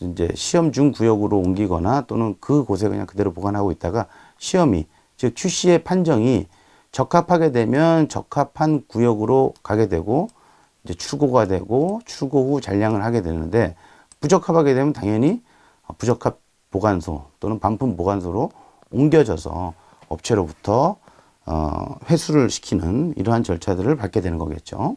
이제 시험 중 구역으로 옮기거나 또는 그곳에 그냥 그대로 보관하고 있다가 시험이 즉 출시의 판정이 적합하게 되면 적합한 구역으로 가게 되고 이제 출고가 되고 출고 후 잔량을 하게 되는데 부적합하게 되면 당연히 부적합 보관소 또는 반품 보관소로 옮겨져서 업체로부터 어, 회수를 시키는 이러한 절차들을 받게 되는 거겠죠.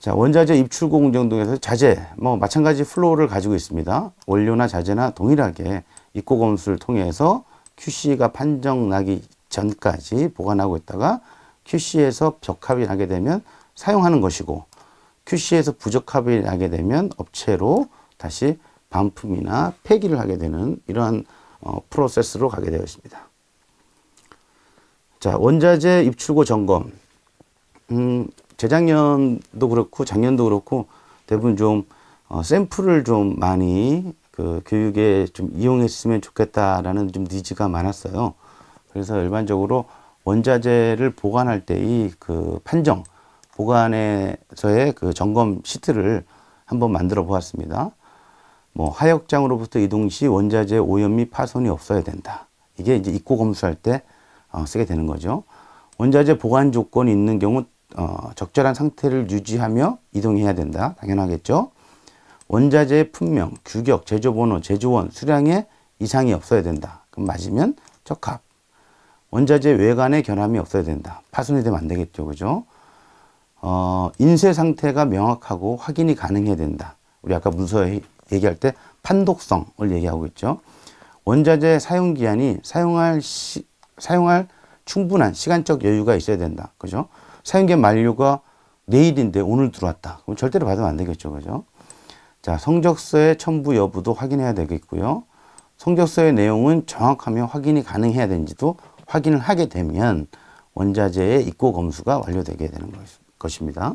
자, 원자재 입출 공정 등에서 자재, 뭐 마찬가지 플로우를 가지고 있습니다. 원료나 자재나 동일하게 입고 검수를 통해서 QC가 판정나기 전까지 보관하고 있다가 QC에서 적합이 나게 되면 사용하는 것이고 QC에서 부적합이 나게 되면 업체로 다시 반품이나 폐기를 하게 되는 이러한 어, 프로세스로 가게 되어 있습니다. 자, 원자재 입출고 점검. 음, 재작년도 그렇고 작년도 그렇고 대부분 좀 어, 샘플을 좀 많이 그 교육에 좀 이용했으면 좋겠다라는 좀 니즈가 많았어요. 그래서 일반적으로 원자재를 보관할 때의 그 판정, 보관에서의 그 점검 시트를 한번 만들어 보았습니다. 뭐 하역장으로부터 이동 시 원자재 오염 및 파손이 없어야 된다. 이게 이제 입고 검수할 때 어, 쓰게 되는 거죠. 원자재 보관 조건이 있는 경우 어, 적절한 상태를 유지하며 이동해야 된다. 당연하겠죠. 원자재 품명, 규격, 제조 번호, 제조원, 수량에 이상이 없어야 된다. 그럼 맞으면 적합. 원자재 외관에 결함이 없어야 된다. 파손이 되면 안 되겠죠. 그죠? 어, 인쇄 상태가 명확하고 확인이 가능해야 된다. 우리 아까 문서에 얘기할 때 판독성을 얘기하고 있죠. 원자재 사용 기한이 사용할 시, 사용할 충분한 시간적 여유가 있어야 된다. 그죠? 사용기한 만료가 내일인데 오늘 들어왔다. 그럼 절대로 받으면 안 되겠죠. 그죠? 자, 성적서의 첨부 여부도 확인해야 되겠고요. 성적서의 내용은 정확하며 확인이 가능해야 되는지도 확인을 하게 되면 원자재의 입고 검수가 완료되게 되는 것입니다.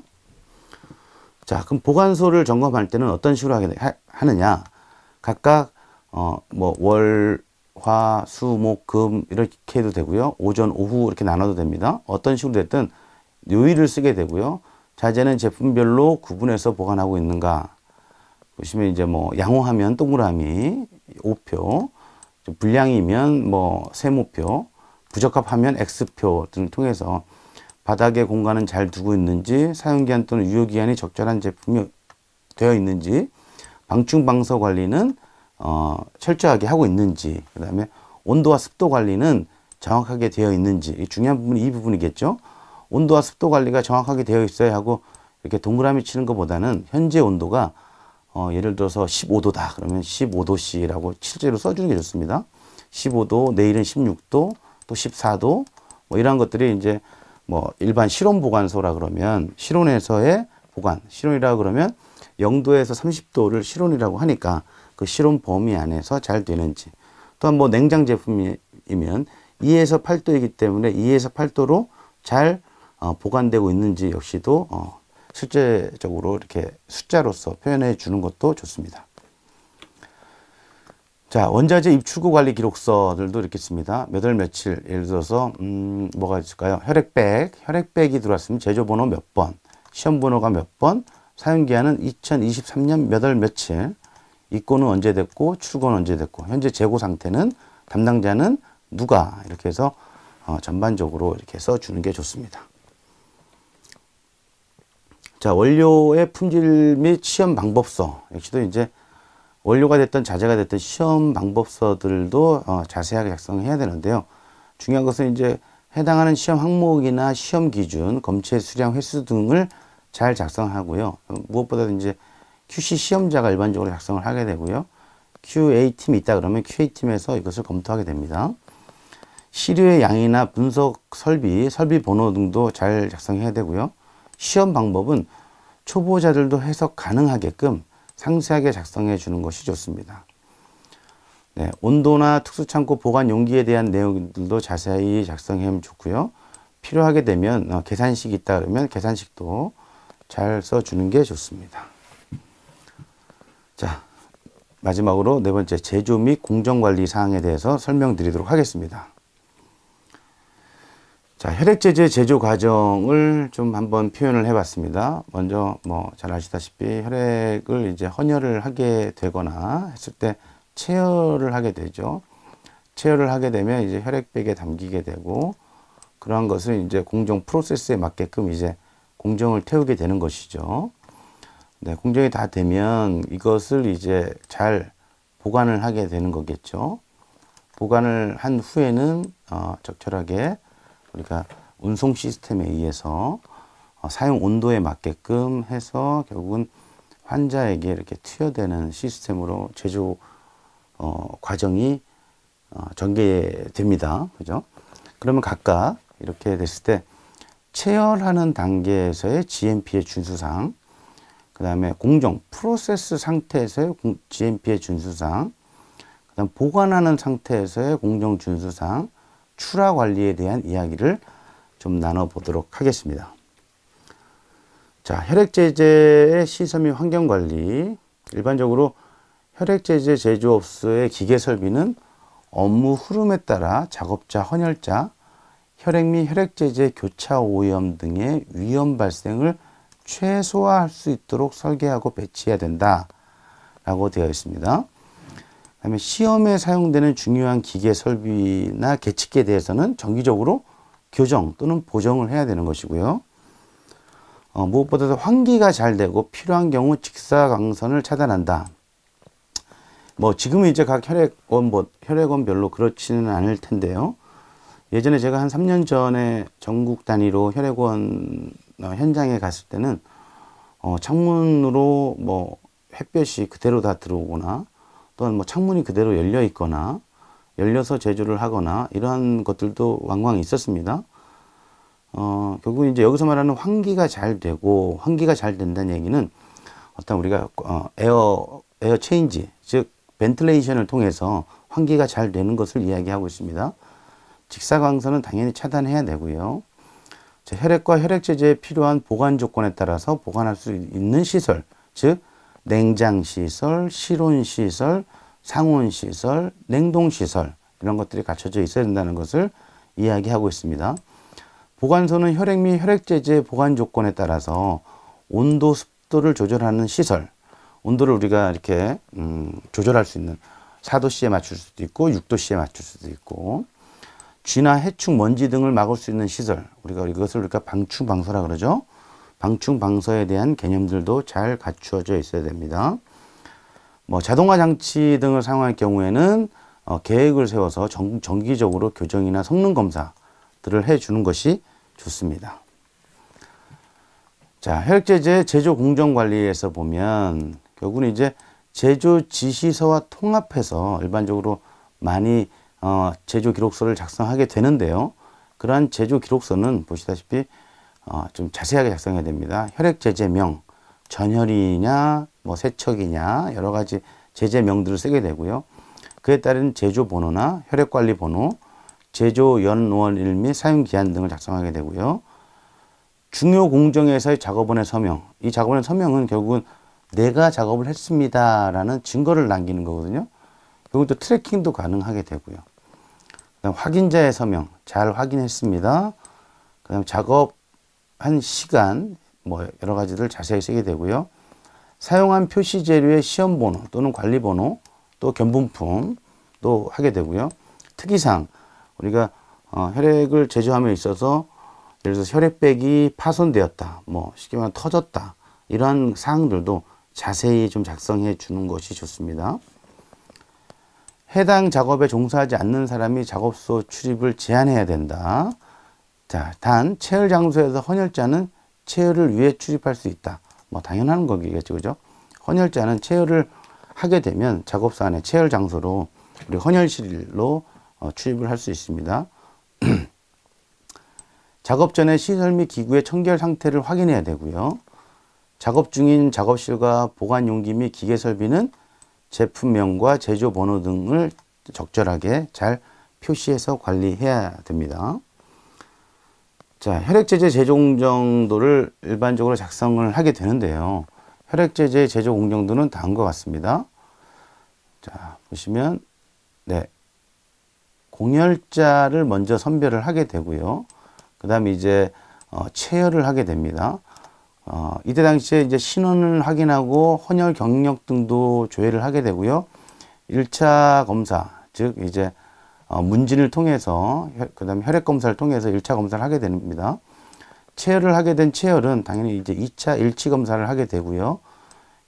자, 그럼 보관소를 점검할 때는 어떤 식으로 하게 하, 느냐 각각 어, 뭐 월, 화, 수, 목, 금 이렇게 해도 되고요. 오전, 오후 이렇게 나눠도 됩니다. 어떤 식으로 됐든 요일을 쓰게 되고요. 자재는 제품별로 구분해서 보관하고 있는가. 보시면 이제 뭐 양호하면 동그라미 5표, 분량이면 뭐 세모표, 부적합하면 X표 등을 통해서 바닥에 공간은 잘 두고 있는지 사용기한 또는 유효기한이 적절한 제품이 되어 있는지 방충방서 관리는 어, 철저하게 하고 있는지 그 다음에 온도와 습도 관리는 정확하게 되어 있는지 중요한 부분이 이 부분이겠죠 온도와 습도 관리가 정확하게 되어 있어야 하고 이렇게 동그라미 치는 것보다는 현재 온도가 어, 예를 들어서 15도다 그러면 15도씨라고 실제로 써주는 게 좋습니다 15도 내일은 16도 또 14도 뭐 이런 것들이 이제 뭐 일반 실온 보관소라 그러면 실온에서의 보관, 실온이라 그러면 0도에서 30도를 실온이라고 하니까 그 실온 범위 안에서 잘 되는지 또한 뭐 냉장 제품이면 2에서 8도이기 때문에 2에서 8도로 잘 어, 보관되고 있는지 역시도 어, 실제적으로 이렇게 숫자로서 표현해 주는 것도 좋습니다. 자, 원자재 입출구 관리 기록서들도 이렇게 씁니다. 몇월 며칠, 예를 들어서, 음, 뭐가 있을까요? 혈액백, 혈액백이 들어왔으면 제조번호 몇 번, 시험번호가 몇 번, 사용기한은 2023년 몇월 며칠, 입고는 언제 됐고, 출고는 언제 됐고, 현재 재고 상태는 담당자는 누가, 이렇게 해서 어, 전반적으로 이렇게 써주는 게 좋습니다. 자, 원료의 품질 및 시험 방법서. 역시도 이제 원료가 됐든 자재가 됐든 시험 방법서들도 어, 자세하게 작성해야 되는데요. 중요한 것은 이제 해당하는 시험 항목이나 시험 기준, 검체 수량, 횟수 등을 잘 작성하고요. 어, 무엇보다도 이제 QC 시험자가 일반적으로 작성을 하게 되고요. QA팀이 있다 그러면 QA팀에서 이것을 검토하게 됩니다. 시료의 양이나 분석 설비, 설비 번호 등도 잘 작성해야 되고요. 시험 방법은 초보자들도 해석 가능하게끔 상세하게 작성해 주는 것이 좋습니다. 네, 온도나 특수창고 보관 용기에 대한 내용들도 자세히 작성하면 좋고요. 필요하게 되면 어, 계산식이 있다 그러면 계산식도 잘 써주는 게 좋습니다. 자, 마지막으로 네 번째 제조 및 공정관리 사항에 대해서 설명드리도록 하겠습니다. 자, 혈액제제 제조 과정을 좀 한번 표현을 해봤습니다. 먼저 뭐 잘 아시다시피 혈액을 이제 헌혈을 하게 되거나 했을 때체혈을 하게 되죠. 체혈을 하게 되면 이제 혈액백에 담기게 되고 그러한 것을 이제 공정 프로세스에 맞게끔 이제 공정을 태우게 되는 것이죠. 네, 공정이 다 되면 이것을 이제 잘 보관을 하게 되는 거겠죠. 보관을 한 후에는 어, 적절하게 우리가 운송 시스템에 의해서 어, 사용 온도에 맞게끔 해서 결국은 환자에게 이렇게 투여되는 시스템으로 제조 어, 과정이 어, 전개됩니다. 그죠? 그러면 각각 이렇게 됐을 때 체열하는 단계에서의 GMP의 준수상, 그 다음에 공정 프로세스 상태에서의 GMP의 준수상, 그다음 보관하는 상태에서의 공정 준수상, 출하 관리에 대한 이야기를 좀 나눠보도록 하겠습니다. 자, 혈액제제의 시설 및 환경 관리. 일반적으로 혈액제제 제조업소의 기계 설비는 업무 흐름에 따라 작업자, 헌혈자, 혈액 및 혈액제제 교차 오염 등의 위험 발생을 최소화할 수 있도록 설계하고 배치해야 된다. 라고 되어 있습니다. 다음에 시험에 사용되는 중요한 기계 설비나 계측에 대해서는 정기적으로 교정 또는 보정을 해야 되는 것이고요. 어, 무엇보다도 환기가 잘 되고 필요한 경우 직사광선을 차단한다. 뭐지금 이제 각 혈액원 뭐 혈액원별로 그렇지는 않을 텐데요. 예전에 제가 한 3년 전에 전국 단위로 혈액원 어, 현장에 갔을 때는 어, 창문으로 뭐 햇볕이 그대로 다 들어오거나 또한 뭐 창문이 그대로 열려 있거나 열려서 제조를 하거나 이러한 것들도 왕왕 있었습니다. 어, 결국 이제 여기서 말하는 환기가 잘 되고 환기가 잘 된다는 얘기는 어떤 우리가 어, 에어 에어 체인지 즉 벤틀레이션을 통해서 환기가 잘 되는 것을 이야기하고 있습니다. 직사광선은 당연히 차단해야 되고요. 혈액과 혈액 제제에 필요한 보관 조건에 따라서 보관할 수 있는 시설, 즉 냉장시설, 실온시설, 상온시설, 냉동시설 이런 것들이 갖춰져 있어야 된다는 것을 이야기하고 있습니다. 보관소는 혈액 및 혈액제제 보관 조건에 따라서 온도, 습도를 조절하는 시설 온도를 우리가 이렇게 음, 조절할 수 있는 4도씨에 맞출 수도 있고 6도씨에 맞출 수도 있고 쥐나 해충, 먼지 등을 막을 수 있는 시설 우리가 이것을 우리가 방충방소라 그러죠. 방충 방서에 대한 개념들도 잘 갖추어져 있어야 됩니다. 뭐 자동화 장치 등을 사용할 경우에는 어, 계획을 세워서 정, 정기적으로 교정이나 성능 검사들을 해주는 것이 좋습니다. 자, 혈액제제 제조 공정 관리에서 보면 결국은 이제 제조 지시서와 통합해서 일반적으로 많이 어, 제조 기록서를 작성하게 되는데요. 그러한 제조 기록서는 보시다시피 어, 좀 자세하게 작성해야 됩니다. 혈액제제명, 전혈이냐, 뭐 세척이냐 여러 가지 제제명들을 쓰게 되고요. 그에 따른 제조 번호나 혈액 관리 번호, 제조 연원일 및 사용 기한 등을 작성하게 되고요. 중요 공정에서의 작업원의 서명. 이 작업원의 서명은 결국은 내가 작업을 했습니다라는 증거를 남기는 거거든요. 결국 또 트래킹도 가능하게 되고요. 그다음 확인자의 서명. 잘 확인했습니다. 그다음 작업 한 시간 뭐 여러 가지를 자세히 쓰게 되고요. 사용한 표시 재료의 시험 번호 또는 관리 번호 또견본품또 하게 되고요. 특이상 우리가 어, 혈액을 제조함에 있어서 예를 들어서 혈액백이 파손되었다, 뭐 쉽게 말하면 터졌다 이러한 사항들도 자세히 좀 작성해 주는 것이 좋습니다. 해당 작업에 종사하지 않는 사람이 작업소 출입을 제한해야 된다. 자, 단 체열 장소에서 헌혈자는 체열을 위해 출입할 수 있다. 뭐 당연한 거겠죠, 그죠? 헌혈자는 체열을 하게 되면 작업사 안에 체열 장소로 우리 헌혈실로 어, 출입을 할 수 있습니다. 작업 전에 시설 및 기구의 청결 상태를 확인해야 되고요. 작업 중인 작업실과 보관 용기 및 기계 설비는 제품명과 제조 번호 등을 적절하게 잘 표시해서 관리해야 됩니다. 자, 혈액제제 제조공정도를 일반적으로 작성을 하게 되는데요. 혈액제제 제조공정도는 다음과 같습니다. 자, 보시면, 네. 공혈자를 먼저 선별을 하게 되고요. 그 다음에 이제, 어, 체혈을 하게 됩니다. 어, 이때 당시에 이제 신원을 확인하고 헌혈 경력 등도 조회를 하게 되고요. 1차 검사, 즉, 이제 어, 문진을 통해서 그 다음에 혈액 검사를 통해서 일차 검사를 하게 됩니다. 체열을 하게 된 체열은 당연히 이제 이차 일치 검사를 하게 되고요.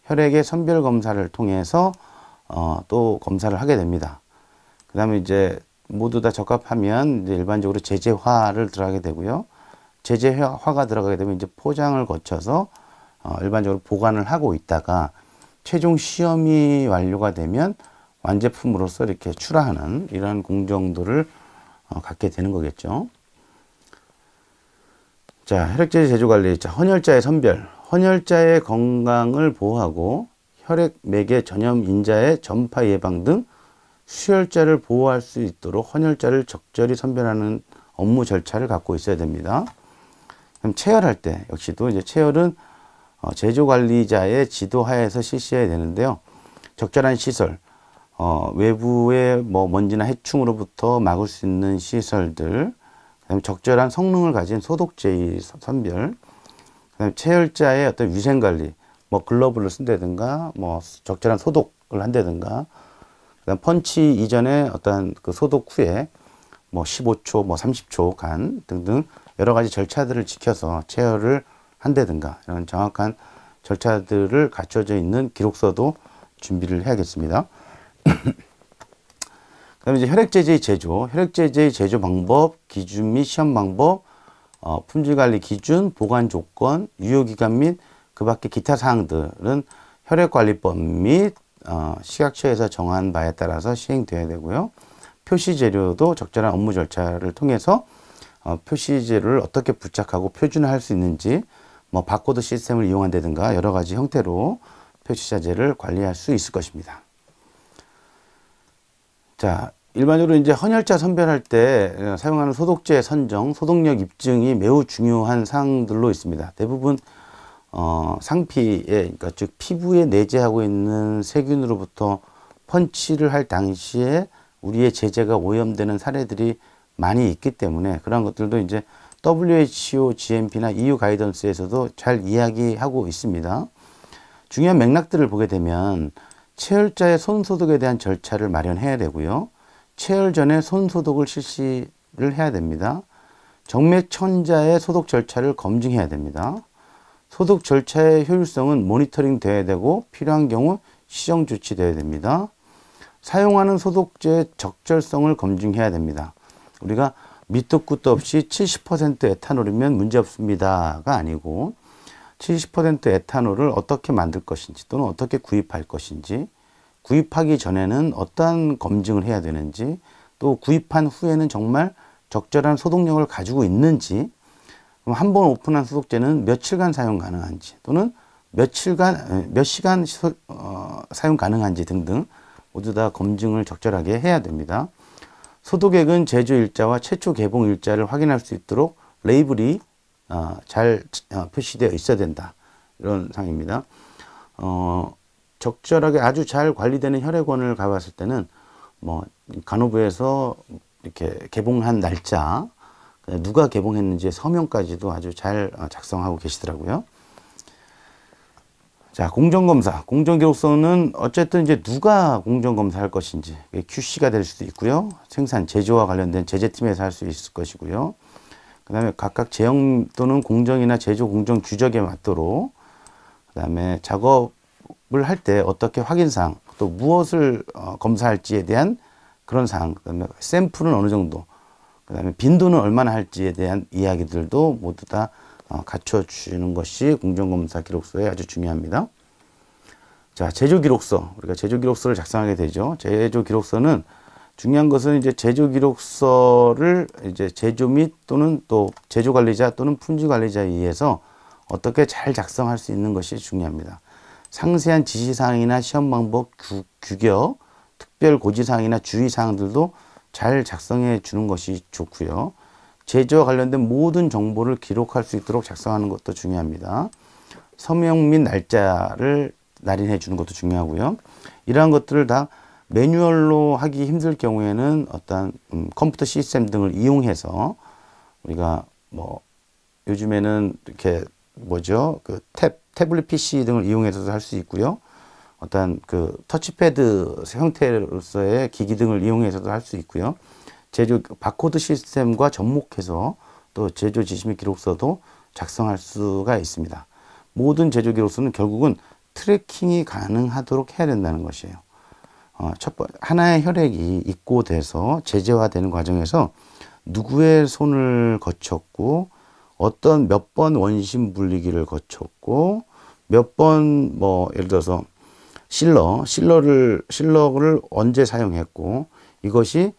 혈액의 선별 검사를 통해서 어, 또 검사를 하게 됩니다. 그 다음에 이제 모두 다 적합하면 이제 일반적으로 제재화를 들어가게 되고요. 제재화가 들어가게 되면 이제 포장을 거쳐서 어, 일반적으로 보관을 하고 있다가 최종 시험이 완료가 되면 완제품으로서 이렇게 출하하는 이러한 공정도를 어, 갖게 되는 거겠죠. 자, 혈액제제 제조관리. 자, 헌혈자의 선별. 헌혈자의 건강을 보호하고 혈액 맥의 전염 인자의 전파 예방 등 수혈자를 보호할 수 있도록 헌혈자를 적절히 선별하는 업무 절차를 갖고 있어야 됩니다. 그럼 체열할 때 역시도 이제 체열은 어, 제조 관리자의 지도하에서 실시해야 되는데요. 적절한 시설, 어, 외부의 뭐 먼지나 해충으로부터 막을 수 있는 시설들, 그다음에 적절한 성능을 가진 소독제의 선별, 그다음에 체열자의 어떤 위생 관리, 뭐 글러브를 쓴다든가, 뭐 적절한 소독을 한다든가, 그다음 펀치 이전에 어떤 그 소독 후에 뭐 15초, 뭐 30초 간 등등 여러 가지 절차들을 지켜서 체열을 한다든가 이런 정확한 절차들을 갖춰져 있는 기록서도 준비를 해야겠습니다. 그다음에 이제 혈액제제의 제조, 혈액제제의 제조 방법, 기준 및 시험 방법, 어, 품질 관리 기준, 보관 조건, 유효 기간 및 그 밖의 기타 사항들은 혈액관리법 및 어, 식약처에서 정한 바에 따라서 시행돼야 되고요. 표시 재료도 적절한 업무 절차를 통해서 어, 표시 재료를 어떻게 부착하고 표준화할 수 있는지 뭐 바코드 시스템을 이용한다든가 여러 가지 형태로 표시자재를 관리할 수 있을 것입니다. 자, 일반적으로 이제 헌혈자 선별할 때 어, 사용하는 소독제 선정, 소독력 입증이 매우 중요한 사항들로 있습니다. 대부분 어, 상피에 그러니까 즉 피부에 내재하고 있는 세균으로부터 펀치를 할 당시에 우리의 제재가 오염되는 사례들이 많이 있기 때문에 그런 것들도 이제 WHO GMP나 EU 가이던스에서도 잘 이야기하고 있습니다. 중요한 맥락들을 보게 되면 체열자의 손소독에 대한 절차를 마련해야 되고요. 체열 전에 손소독을 실시를 해야 됩니다. 정맥천자의 소독 절차를 검증해야 됩니다. 소독 절차의 효율성은 모니터링 돼야 되고 필요한 경우 시정 조치돼야 됩니다. 사용하는 소독제의 적절성을 검증해야 됩니다. 우리가 밑도 끝도 없이 70% 에탄올이면 문제 없습니다가 아니고 70% 에탄올을 어떻게 만들 것인지 또는 어떻게 구입할 것인지 구입하기 전에는 어떠한 검증을 해야 되는지 또 구입한 후에는 정말 적절한 소독력을 가지고 있는지 한번 오픈한 소독제는 며칠간 사용 가능한지 또는 며칠간 몇 시간 소, 어, 사용 가능한지 등등 모두 다 검증을 적절하게 해야 됩니다. 소독액은 제조 일자와 최초 개봉 일자를 확인할 수 있도록 레이블이 아, 잘 어, 표시되어 있어야 된다. 이런 상입니다. 어, 적절하게 아주 잘 관리되는 혈액원을 가봤을 때는 뭐 간호부에서 이렇게 개봉한 날짜, 누가 개봉했는지 서명까지도 아주 잘 어, 작성하고 계시더라고요. 자, 공정검사. 공정기록서는 어쨌든 이제 누가 공정검사할 것인지, QC가 될 수도 있고요. 생산, 제조와 관련된 제재팀에서 할 수 있을 것이고요. 그 다음에 각각 제형 또는 공정이나 제조 공정 규적에 맞도록 그 다음에 작업을 할 때 어떻게 확인사항 또 무엇을 어, 검사할지에 대한 그런 사항 그 다음에 샘플은 어느 정도 그 다음에 빈도는 얼마나 할지에 대한 이야기들도 모두 다 어, 갖춰주는 것이 공정검사 기록서에 아주 중요합니다. 자, 제조기록서. 우리가 제조기록서를 작성하게 되죠. 제조기록서는 중요한 것은 이제 제조 기록서를 이제 제조 및 또는 또 제조 관리자 또는 품질 관리자에 의해서 어떻게 잘 작성할 수 있는 것이 중요합니다. 상세한 지시사항이나 시험 방법, 규, 규격, 특별 고지사항이나 주의사항들도 잘 작성해 주는 것이 좋고요. 제조와 관련된 모든 정보를 기록할 수 있도록 작성하는 것도 중요합니다. 서명 및 날짜를 날인해 주는 것도 중요하고요. 이러한 것들을 다 매뉴얼로 하기 힘들 경우에는 어떤 음, 컴퓨터 시스템 등을 이용해서 우리가 뭐 요즘에는 이렇게 뭐죠 그 탭, 태블릿 PC 등을 이용해서도 할 수 있고요. 어떤 그 터치패드 형태로서의 기기 등을 이용해서도 할 수 있고요. 제조 바코드 시스템과 접목해서 또 제조 지심의 기록서도 작성할 수가 있습니다. 모든 제조 기록서는 결국은 트래킹이 가능하도록 해야 된다는 것이에요. 어, 첫 번, 하나의 혈액이 입고돼서 제재화되는 과정에서 누구의 손을 거쳤고 어떤 몇 번 원심 분리기를 거쳤고 몇 번 뭐 예를 들어서 실러 실러를 실러를 언제 사용했고 이것이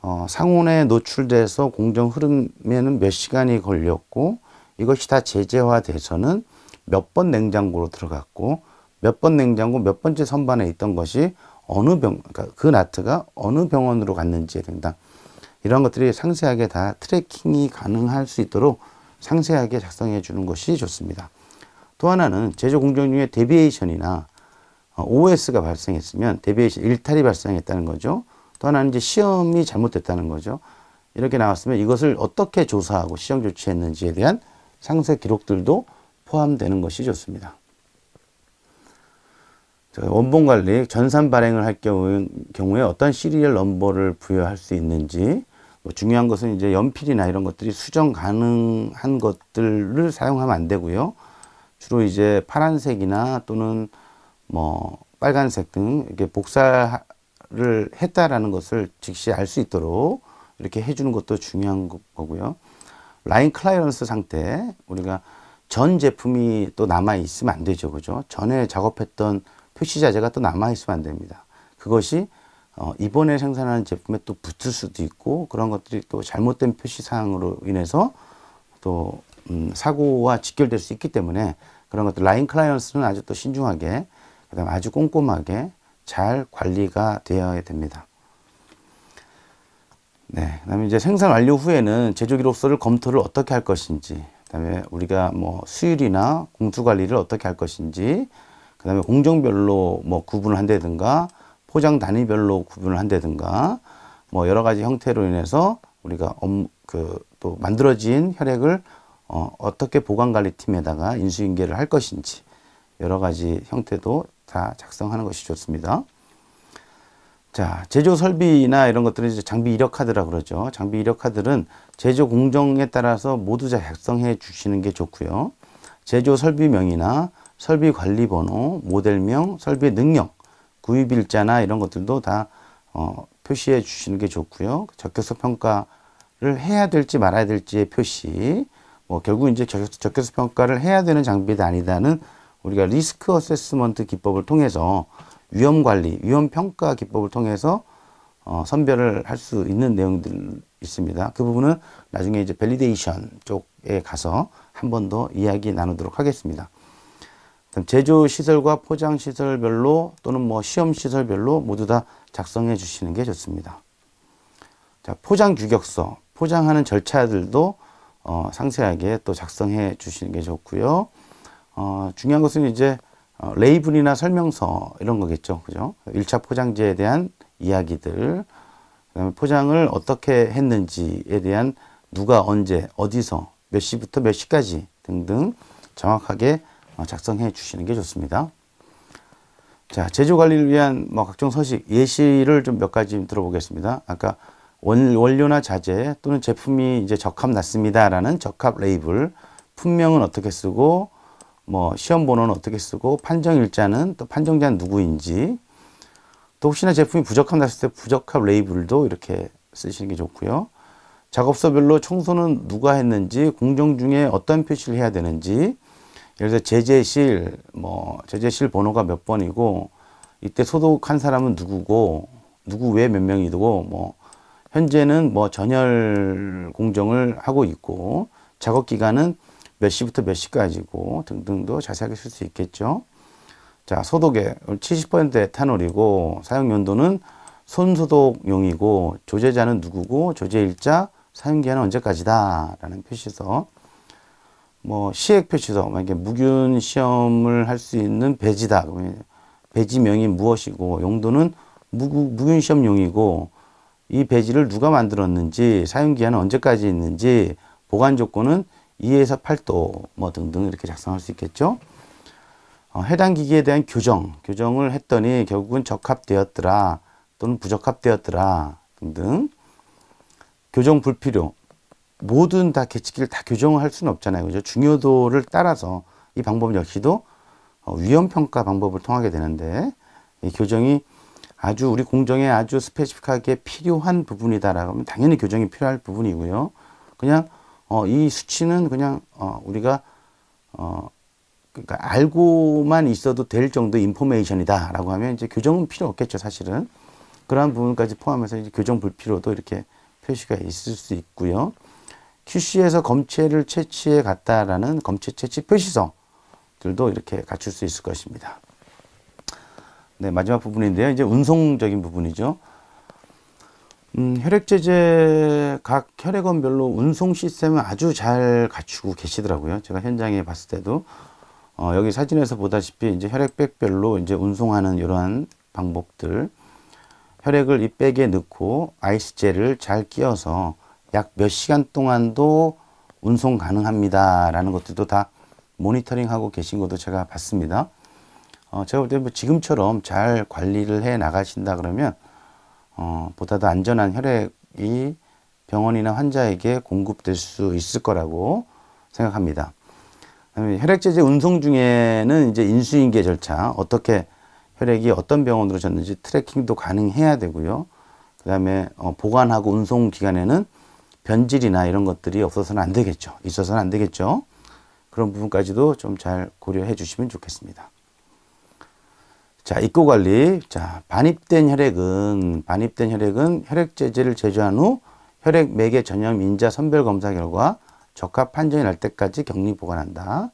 어, 상온에 노출돼서 공정 흐름에는 몇 시간이 걸렸고 이것이 다 제재화돼서는 몇 번 냉장고로 들어갔고 몇 번 냉장고 몇 번째 선반에 있던 것이 어느 병, 그러니까 그 나트가 어느 병원으로 갔는지에 된다. 이런 것들이 상세하게 다 트래킹이 가능할 수 있도록 상세하게 작성해 주는 것이 좋습니다. 또 하나는 제조 공정 중에 데비에이션이나 OS가 어, 발생했으면 데비에이션 일탈이 발생했다는 거죠. 또 하나는 이제 시험이 잘못됐다는 거죠. 이렇게 나왔으면 이것을 어떻게 조사하고 시험 조치했는지에 대한 상세 기록들도 포함되는 것이 좋습니다. 원본 관리, 전산 발행을 할 경우, 에 어떤 시리얼 넘버를 부여할 수 있는지 뭐 중요한 것은 이제 연필이나 이런 것들이 수정 가능한 것들을 사용하면 안 되고요. 주로 이제 파란색이나 또는 뭐 빨간색 등 이렇게 복사를 했다라는 것을 즉시 알 수 있도록 이렇게 해주는 것도 중요한 거고요. 라인 클라이언스 상태 우리가 전 제품이 또 남아 있으면 안 되죠, 그죠? 전에 작업했던 표시자재가 또 남아있으면 안 됩니다. 그것이 어, 이번에 생산하는 제품에 또 붙을 수도 있고 그런 것들이 또 잘못된 표시사항으로 인해서 또 음, 사고와 직결될 수 있기 때문에 그런 것들 라인 클라이언스는 아주 또 신중하게 그다음 아주 꼼꼼하게 잘 관리가 되어야 됩니다. 네, 그다음 이제 생산 완료 후에는 제조 기록서를 검토를 어떻게 할 것인지, 그다음에 우리가 뭐 수율이나 공수 관리를 어떻게 할 것인지, 그 다음에 공정별로 뭐 구분을 한다든가 포장 단위별로 구분을 한다든가 뭐 여러 가지 형태로 인해서 우리가 그, 또 만들어진 혈액을 어, 어떻게 보관관리팀에다가 인수인계를 할 것인지 여러 가지 형태도 다 작성하는 것이 좋습니다. 자, 제조 설비나 이런 것들은 이제 장비 이력 카드라 그러죠. 장비 이력 카드는 제조 공정에 따라서 모두 작성해 주시는 게 좋고요. 제조 설비명이나 설비 관리 번호, 모델명, 설비의 능력, 구입일자나 이런 것들도 다 어, 표시해 주시는 게 좋고요. 적격성 평가를 해야 될지 말아야 될지의 표시. 뭐 결국 이제 적격성 평가를 해야 되는 장비다 아니다는 우리가 리스크 어세스먼트 기법을 통해서 위험 관리, 위험 평가 기법을 통해서 어, 선별을 할 수 있는 내용들 있습니다. 그 부분은 나중에 이제 밸리데이션 쪽에 가서 한 번 더 이야기 나누도록 하겠습니다. 제조 시설과 포장 시설별로 또는 뭐 시험 시설별로 모두 다 작성해 주시는 게 좋습니다. 자, 포장 규격서, 포장하는 절차들도 어, 상세하게 또 작성해 주시는 게 좋고요. 어, 중요한 것은 이제 어, 레이블이나 설명서 이런 거겠죠. 그죠? 1차 포장지에 대한 이야기들, 그다음에 포장을 어떻게 했는지에 대한 누가 언제, 어디서, 몇 시부터 몇 시까지 등등 정확하게 어, 작성해 주시는 게 좋습니다. 자, 제조 관리를 위한 뭐 각종 서식 예시를 좀 몇 가지 들어보겠습니다. 아까 원, 료나 자재 또는 제품이 이제 적합 났습니다라는 적합 레이블, 품명은 어떻게 쓰고 뭐 시험 번호는 어떻게 쓰고 판정 일자는 또 판정자는 누구인지 또 혹시나 제품이 부적합 났을 때 부적합 레이블도 이렇게 쓰시는 게 좋고요. 작업소별로 청소는 누가 했는지 공정 중에 어떤 표시를 해야 되는지 예를 들어 제재실 뭐 제재실 번호가 몇 번이고 이때 소독한 사람은 누구고 누구 외 몇 명이고 뭐 현재는 뭐 전열 공정을 하고 있고 작업 기간은 몇 시부터 몇 시까지고 등등도 자세하게 쓸 수 있겠죠. 자, 소독에 70% 에탄올이고 사용 연도는 손소독용이고 조제자는 누구고 조제일자 사용기한은 언제까지다 라는 표시에서 뭐 시액 표시도 만약에 무균 시험을 할 수 있는 배지다 그러면 배지명이 무엇이고 용도는 무, 무균 시험용이고 이 배지를 누가 만들었는지 사용기한은 언제까지 있는지 보관 조건은 2에서 8도 뭐 등등 이렇게 작성할 수 있겠죠. 어, 해당 기기에 대한 교정, 교정을 했더니 결국은 적합되었더라 또는 부적합되었더라 등등. 교정 불필요, 모든 다 계측기를 다 교정할 수는 없잖아요. 그죠? 중요도를 따라서 이 방법 역시도 어, 위험평가 방법을 통하게 되는데 이 교정이 아주 우리 공정에 아주 스페시픽하게 필요한 부분이다라고 하면 당연히 교정이 필요할 부분이고요. 그냥 어, 이 수치는 그냥 어, 우리가 어, 그러니까 알고만 있어도 될 정도 의 인포메이션이다라고 하면 이제 교정은 필요 없겠죠 사실은 그러한 부분까지 포함해서 이제 교정 불필요도 이렇게 표시가 있을 수 있고요. QC에서 검체를 채취해 갔다라는 검체 채취 표시성들도 이렇게 갖출 수 있을 것입니다. 네, 마지막 부분인데요. 이제 운송적인 부분이죠. 음, 혈액제제 각 혈액원별로 운송 시스템을 아주 잘 갖추고 계시더라고요. 제가 현장에 봤을 때도 어, 여기 사진에서 보다시피 이제 혈액백별로 이제 운송하는 이러한 방법들 혈액을 이 백에 넣고 아이스젤을 잘 끼워서 약몇 시간 동안도 운송 가능합니다라는 것들도 다 모니터링하고 계신 것도 제가 봤습니다. 어, 제가 볼때 뭐 지금처럼 잘 관리를 해 나가신다 그러면 어, 보다 더 안전한 혈액이 병원이나 환자에게 공급될 수 있을 거라고 생각합니다. 혈액제제 운송 중에는 이제 인수인계 절차 어떻게 혈액이 어떤 병원으로 졌는지 트래킹도 가능해야 되고요. 그 다음에 어, 보관하고 운송 기간에는 변질이나 이런 것들이 없어서는 안 되겠죠. 있어서는 안 되겠죠. 그런 부분까지도 좀 잘 고려해 주시면 좋겠습니다. 자, 입고 관리. 자, 반입된 혈액은, 반입된 혈액은 혈액제제를 제조한 후 혈액 맥의 전염 인자 선별 검사 결과 적합 판정이 날 때까지 격리 보관한다.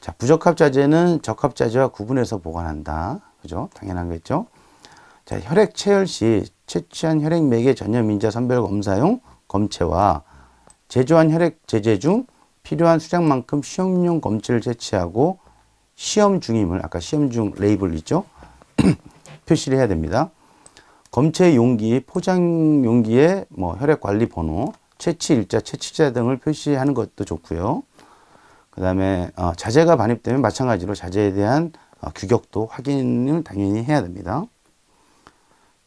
자, 부적합 자재는 적합 자재와 구분해서 보관한다. 그죠? 당연한겠죠? 자, 혈액 체열 시 채취한 혈액 맥의 전염 인자 선별 검사용 검체와 제조한 혈액 제제 중 필요한 수량만큼 시험용 검체를 채취하고 시험 중임을 아까 시험 중 레이블 있죠? 표시를 해야 됩니다. 검체 용기, 포장 용기에 뭐 혈액 관리 번호, 채취 일자, 채취자 등을 표시하는 것도 좋고요. 그 다음에 어, 자재가 반입되면 마찬가지로 자재에 대한 어, 규격도 확인을 당연히 해야 됩니다.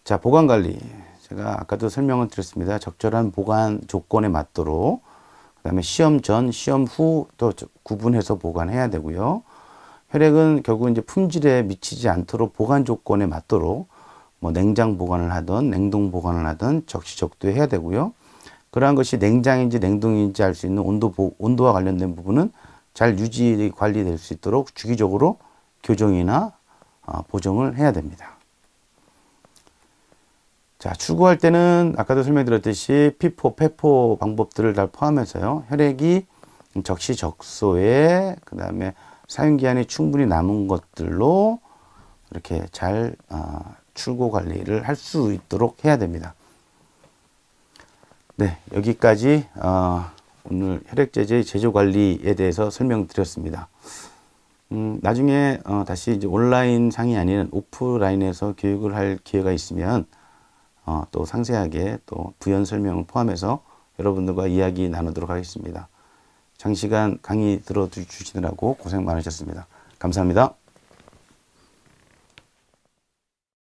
자, 보관관리. 제가 아까도 설명을 드렸습니다. 적절한 보관 조건에 맞도록 그 다음에 시험 전, 시험 후 또 구분해서 보관해야 되고요. 혈액은 결국 이제 품질에 미치지 않도록 보관 조건에 맞도록 뭐 냉장 보관을 하든 냉동 보관을 하든 적시적도 해야 되고요. 그러한 것이 냉장인지 냉동인지 알 수 있는 온도 온도와 관련된 부분은 잘 유지 관리될 수 있도록 주기적으로 교정이나 어, 보정을 해야 됩니다. 자, 추구할 때는 아까도 설명드렸듯이 피포, 폐포 방법들을 다 포함해서요. 혈액이 적시적소에 그 다음에 사용기한이 충분히 남은 것들로 이렇게 잘 어, 출고 관리를 할 수 있도록 해야 됩니다. 네, 여기까지 어, 오늘 혈액제제 제조 관리에 대해서 설명드렸습니다. 음, 나중에 어, 다시 이제 온라인 상이 아닌 오프라인에서 교육을 할 기회가 있으면 어, 또 상세하게 또 부연 설명을 포함해서 여러분들과 이야기 나누도록 하겠습니다. 장시간 강의 들어주시느라고 고생 많으셨습니다. 감사합니다.